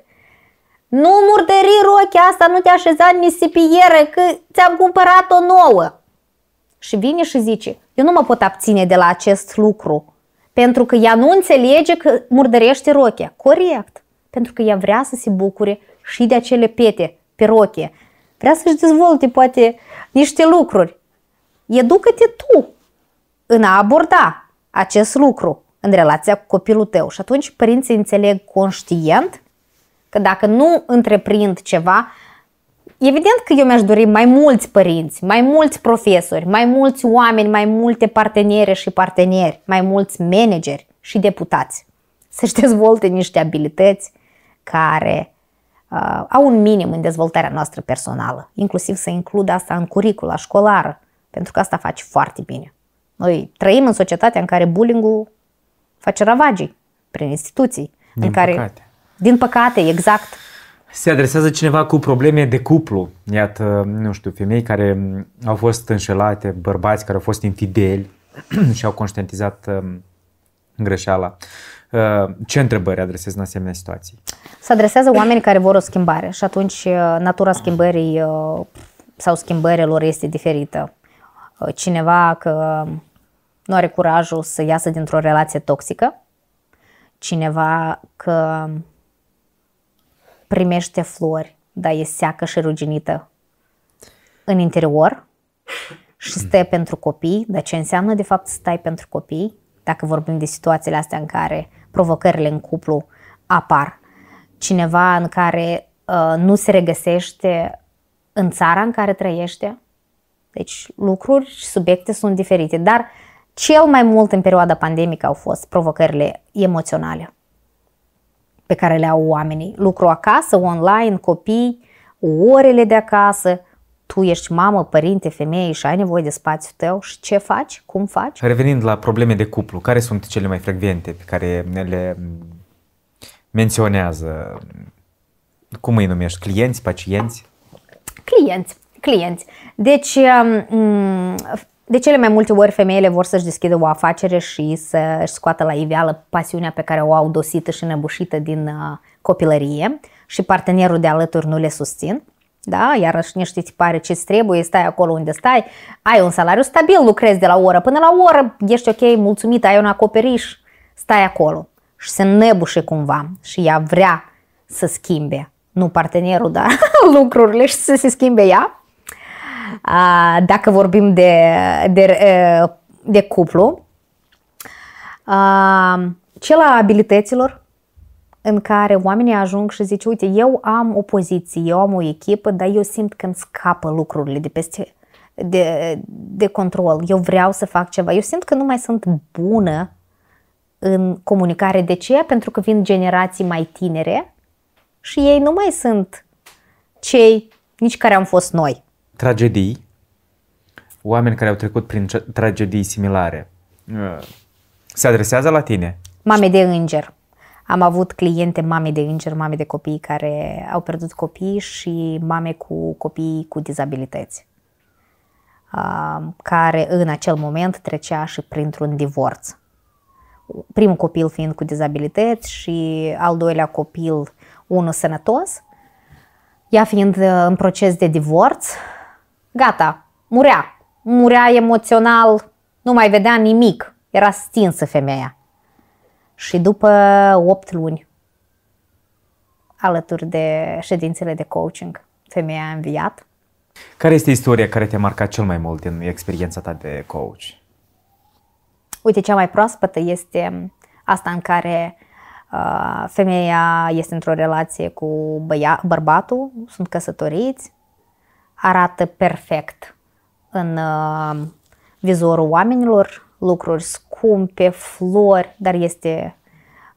Nu murdări rochia asta, nu te așeza în nisipiere, că ți-am cumpărat o nouă. Și vine și zice, eu nu mă pot abține de la acest lucru, pentru că ea nu înțelege că murdărește rochea. Corect, pentru că ea vrea să se bucure și de acele pete pe rochie. Vrea să-și dezvolte poate niște lucruri. Educă-te tu în a aborda acest lucru în relația cu copilul tău. Și atunci părinții înțeleg conștient că dacă nu întreprind ceva, evident că eu mi-aș dori mai mulți părinți, mai mulți profesori, mai mulți oameni, mai multe parteniere și parteneri, mai mulți manageri și deputați. Să-și *laughs* dezvolte niște abilități care uh, au un minim în dezvoltarea noastră personală, inclusiv să includă asta în curicula școlară, pentru că asta faci foarte bine. Noi trăim în societatea în care bullying-ul face ravagii prin instituții. Din în care, păcate. Din păcate, exact. Se adresează cineva cu probleme de cuplu. Iată, nu știu, femei care mm, au fost înșelate, bărbați care au fost infideli *clears throat* și au conștientizat um, greșeala. Uh, ce întrebări adresez în asemenea situații? Se adresează oameni care vor o schimbare și atunci uh, natura schimbării uh, sau schimbărilor este diferită. Cineva că nu are curajul să iasă dintr-o relație toxică, cineva că primește flori, dar e seacă și ruginită în interior și stă pentru copii, dar ce înseamnă de fapt să stai pentru copii, dacă vorbim de situațiile astea în care provocările în cuplu apar. Cineva în care uh, nu se regăsește în țara în care trăiește, deci lucruri și subiecte sunt diferite, dar cel mai mult în perioada pandemică au fost provocările emoționale pe care le au oamenii. Lucru acasă, online, copii, orele de acasă, tu ești mamă, părinte, femeie și ai nevoie de spațiul tău și ce faci, cum faci? Revenind la probleme de cuplu, care sunt cele mai frecvente pe care le menționează? Cum îi numești? Clienți, pacienți? Clienți, clienți. Deci, um, de cele mai multe ori femeile vor să-și deschidă o afacere și să-și scoată la iveală pasiunea pe care o au dosită și înăbușită din uh, copilărie și partenerul de alături nu le susțin. Da, iarăși nu știi, ți pare ce trebuie, stai acolo unde stai, ai un salariu stabil, lucrezi de la oră până la oră, ești ok, mulțumit, ai un acoperiș, stai acolo și se nebușe cumva și ea vrea să schimbe, nu partenerul, dar *laughs* lucrurile și să se schimbe ea, dacă vorbim de, de, de cuplu. a abilităților în care oamenii ajung și zice, uite, eu am o poziție, eu am o echipă, dar eu simt că îmi scapă lucrurile de peste de, de control, eu vreau să fac ceva, eu simt că nu mai sunt bună în comunicare. De ce? Pentru că vin generații mai tinere și ei nu mai sunt cei nici care am fost noi tragedii, oameni care au trecut prin tragedii similare, uh, se adresează la tine? Mame de înger. Am avut cliente mame de înger, mame de copii care au pierdut copii și mame cu copii cu dizabilități, uh, care în acel moment trecea și printr-un divorț. Primul copil fiind cu dizabilități și al doilea copil, unul sănătos, ea fiind uh, în proces de divorț Gata, murea. Murea emoțional, nu mai vedea nimic. Era stinsă femeia. Și după 8 luni, alături de ședințele de coaching, femeia a înviat. Care este istoria care te-a marcat cel mai mult din experiența ta de coach? Uite, cea mai proaspătă este um, asta în care uh, femeia este într-o relație cu băia- bărbatul, sunt căsătoriți, arată perfect în uh, vizorul oamenilor, lucruri scumpe, flori, dar este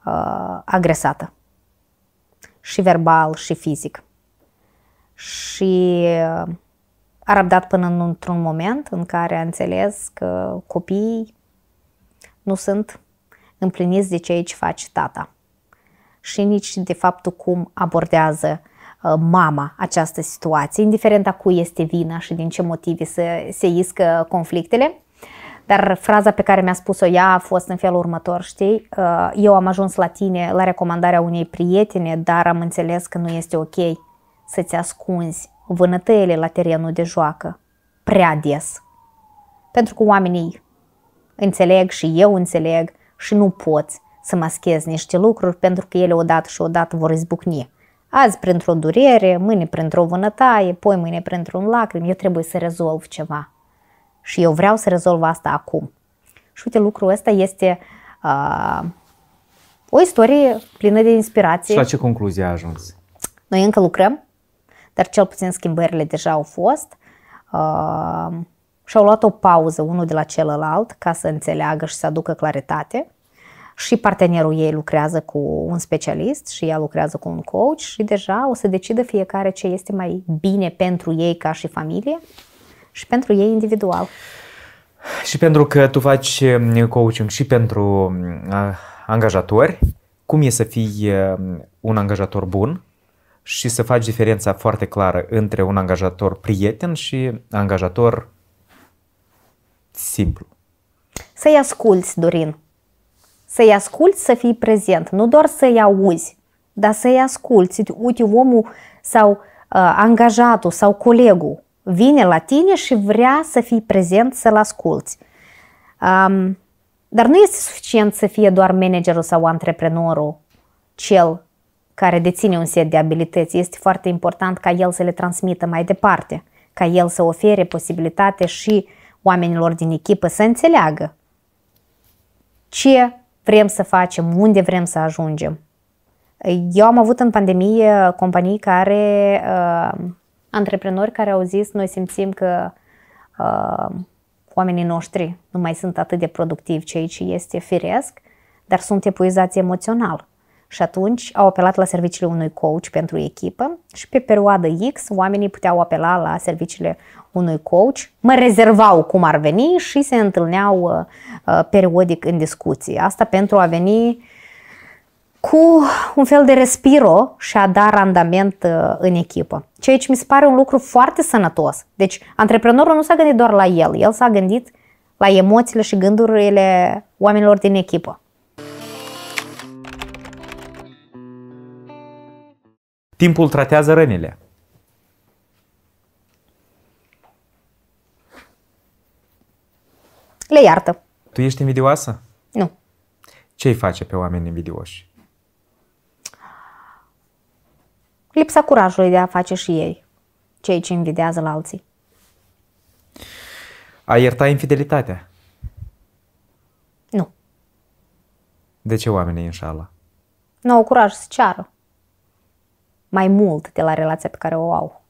uh, agresată și verbal și fizic. Și uh, a răbdat până într-un moment în care a înțeles că copiii nu sunt împliniți de ceea ce face tata și nici de faptul cum abordează Uh, mama această situație, indiferent a cui este vina și din ce motive se, se iscă conflictele. Dar fraza pe care mi-a spus-o ea a fost în felul următor, știi? Uh, eu am ajuns la tine la recomandarea unei prietene, dar am înțeles că nu este ok să-ți ascunzi vânătăile la terenul de joacă prea des. Pentru că oamenii înțeleg și eu înțeleg și nu poți să maschezi niște lucruri pentru că ele odată și odată vor izbucni. Azi printr-o durere, mâine printr-o vânătaie, poi mâine printr-un lacrim, eu trebuie să rezolv ceva. Și eu vreau să rezolv asta acum. Și uite, lucrul ăsta este uh, o istorie plină de inspirație. Și la ce concluzie a ajuns? Noi încă lucrăm, dar cel puțin schimbările deja au fost. Uh, și-au luat o pauză unul de la celălalt ca să înțeleagă și să aducă claritate și partenerul ei lucrează cu un specialist și ea lucrează cu un coach și deja o să decidă fiecare ce este mai bine pentru ei ca și familie și pentru ei individual. Și pentru că tu faci um, coaching și pentru um, angajatori, cum e să fii um, un angajator bun și să faci diferența foarte clară între un angajator prieten și angajator simplu? Să-i asculți, Dorin. Să-i asculți, să fii prezent, nu doar să-i auzi, dar să-i asculți. Uite, omul sau uh, angajatul sau colegul vine la tine și vrea să fii prezent, să-l asculți. Um, dar nu este suficient să fie doar managerul sau antreprenorul cel care deține un set de abilități. Este foarte important ca el să le transmită mai departe, ca el să ofere posibilitate și oamenilor din echipă să înțeleagă ce vrem să facem, unde vrem să ajungem. Eu am avut în pandemie companii care, uh, antreprenori care au zis, noi simțim că uh, oamenii noștri nu mai sunt atât de productivi, ceea ce este firesc, dar sunt epuizați emoțional și atunci au apelat la serviciile unui coach pentru echipă și pe perioadă X oamenii puteau apela la serviciile unui coach, mă rezervau cum ar veni și se întâlneau uh, uh, periodic în discuții. Asta pentru a veni cu un fel de respiro și a da randament uh, în echipă. Ceea ce mi se pare un lucru foarte sănătos. Deci, antreprenorul nu s-a gândit doar la el, el s-a gândit la emoțiile și gândurile oamenilor din echipă. Timpul tratează rănile. Le iartă. Tu ești invidioasă? Nu. Ce îi face pe oameni invidioși? Lipsa curajului de a face și ei cei ce invidează la alții. A ierta infidelitatea? Nu. De ce oamenii înșală? Nu au curaj să ceară mai mult de la relația pe care o au.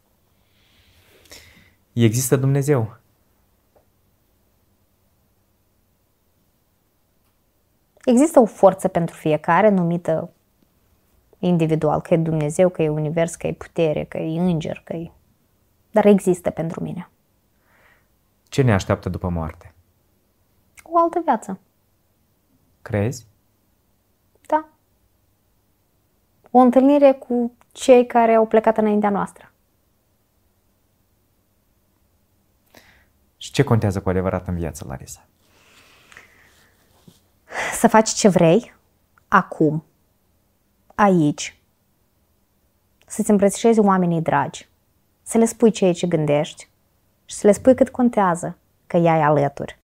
Există Dumnezeu. Există o forță pentru fiecare numită individual, că e Dumnezeu, că e univers, că e putere, că e înger, că e... Dar există pentru mine. Ce ne așteaptă după moarte? O altă viață. Crezi? Da. O întâlnire cu cei care au plecat înaintea noastră. Și ce contează cu adevărat în viață, Larisa? Să faci ce vrei, acum, aici, să-ți îmbrățișezi oamenii dragi, să le spui ceea ce gândești și să le spui cât contează că i-ai alături.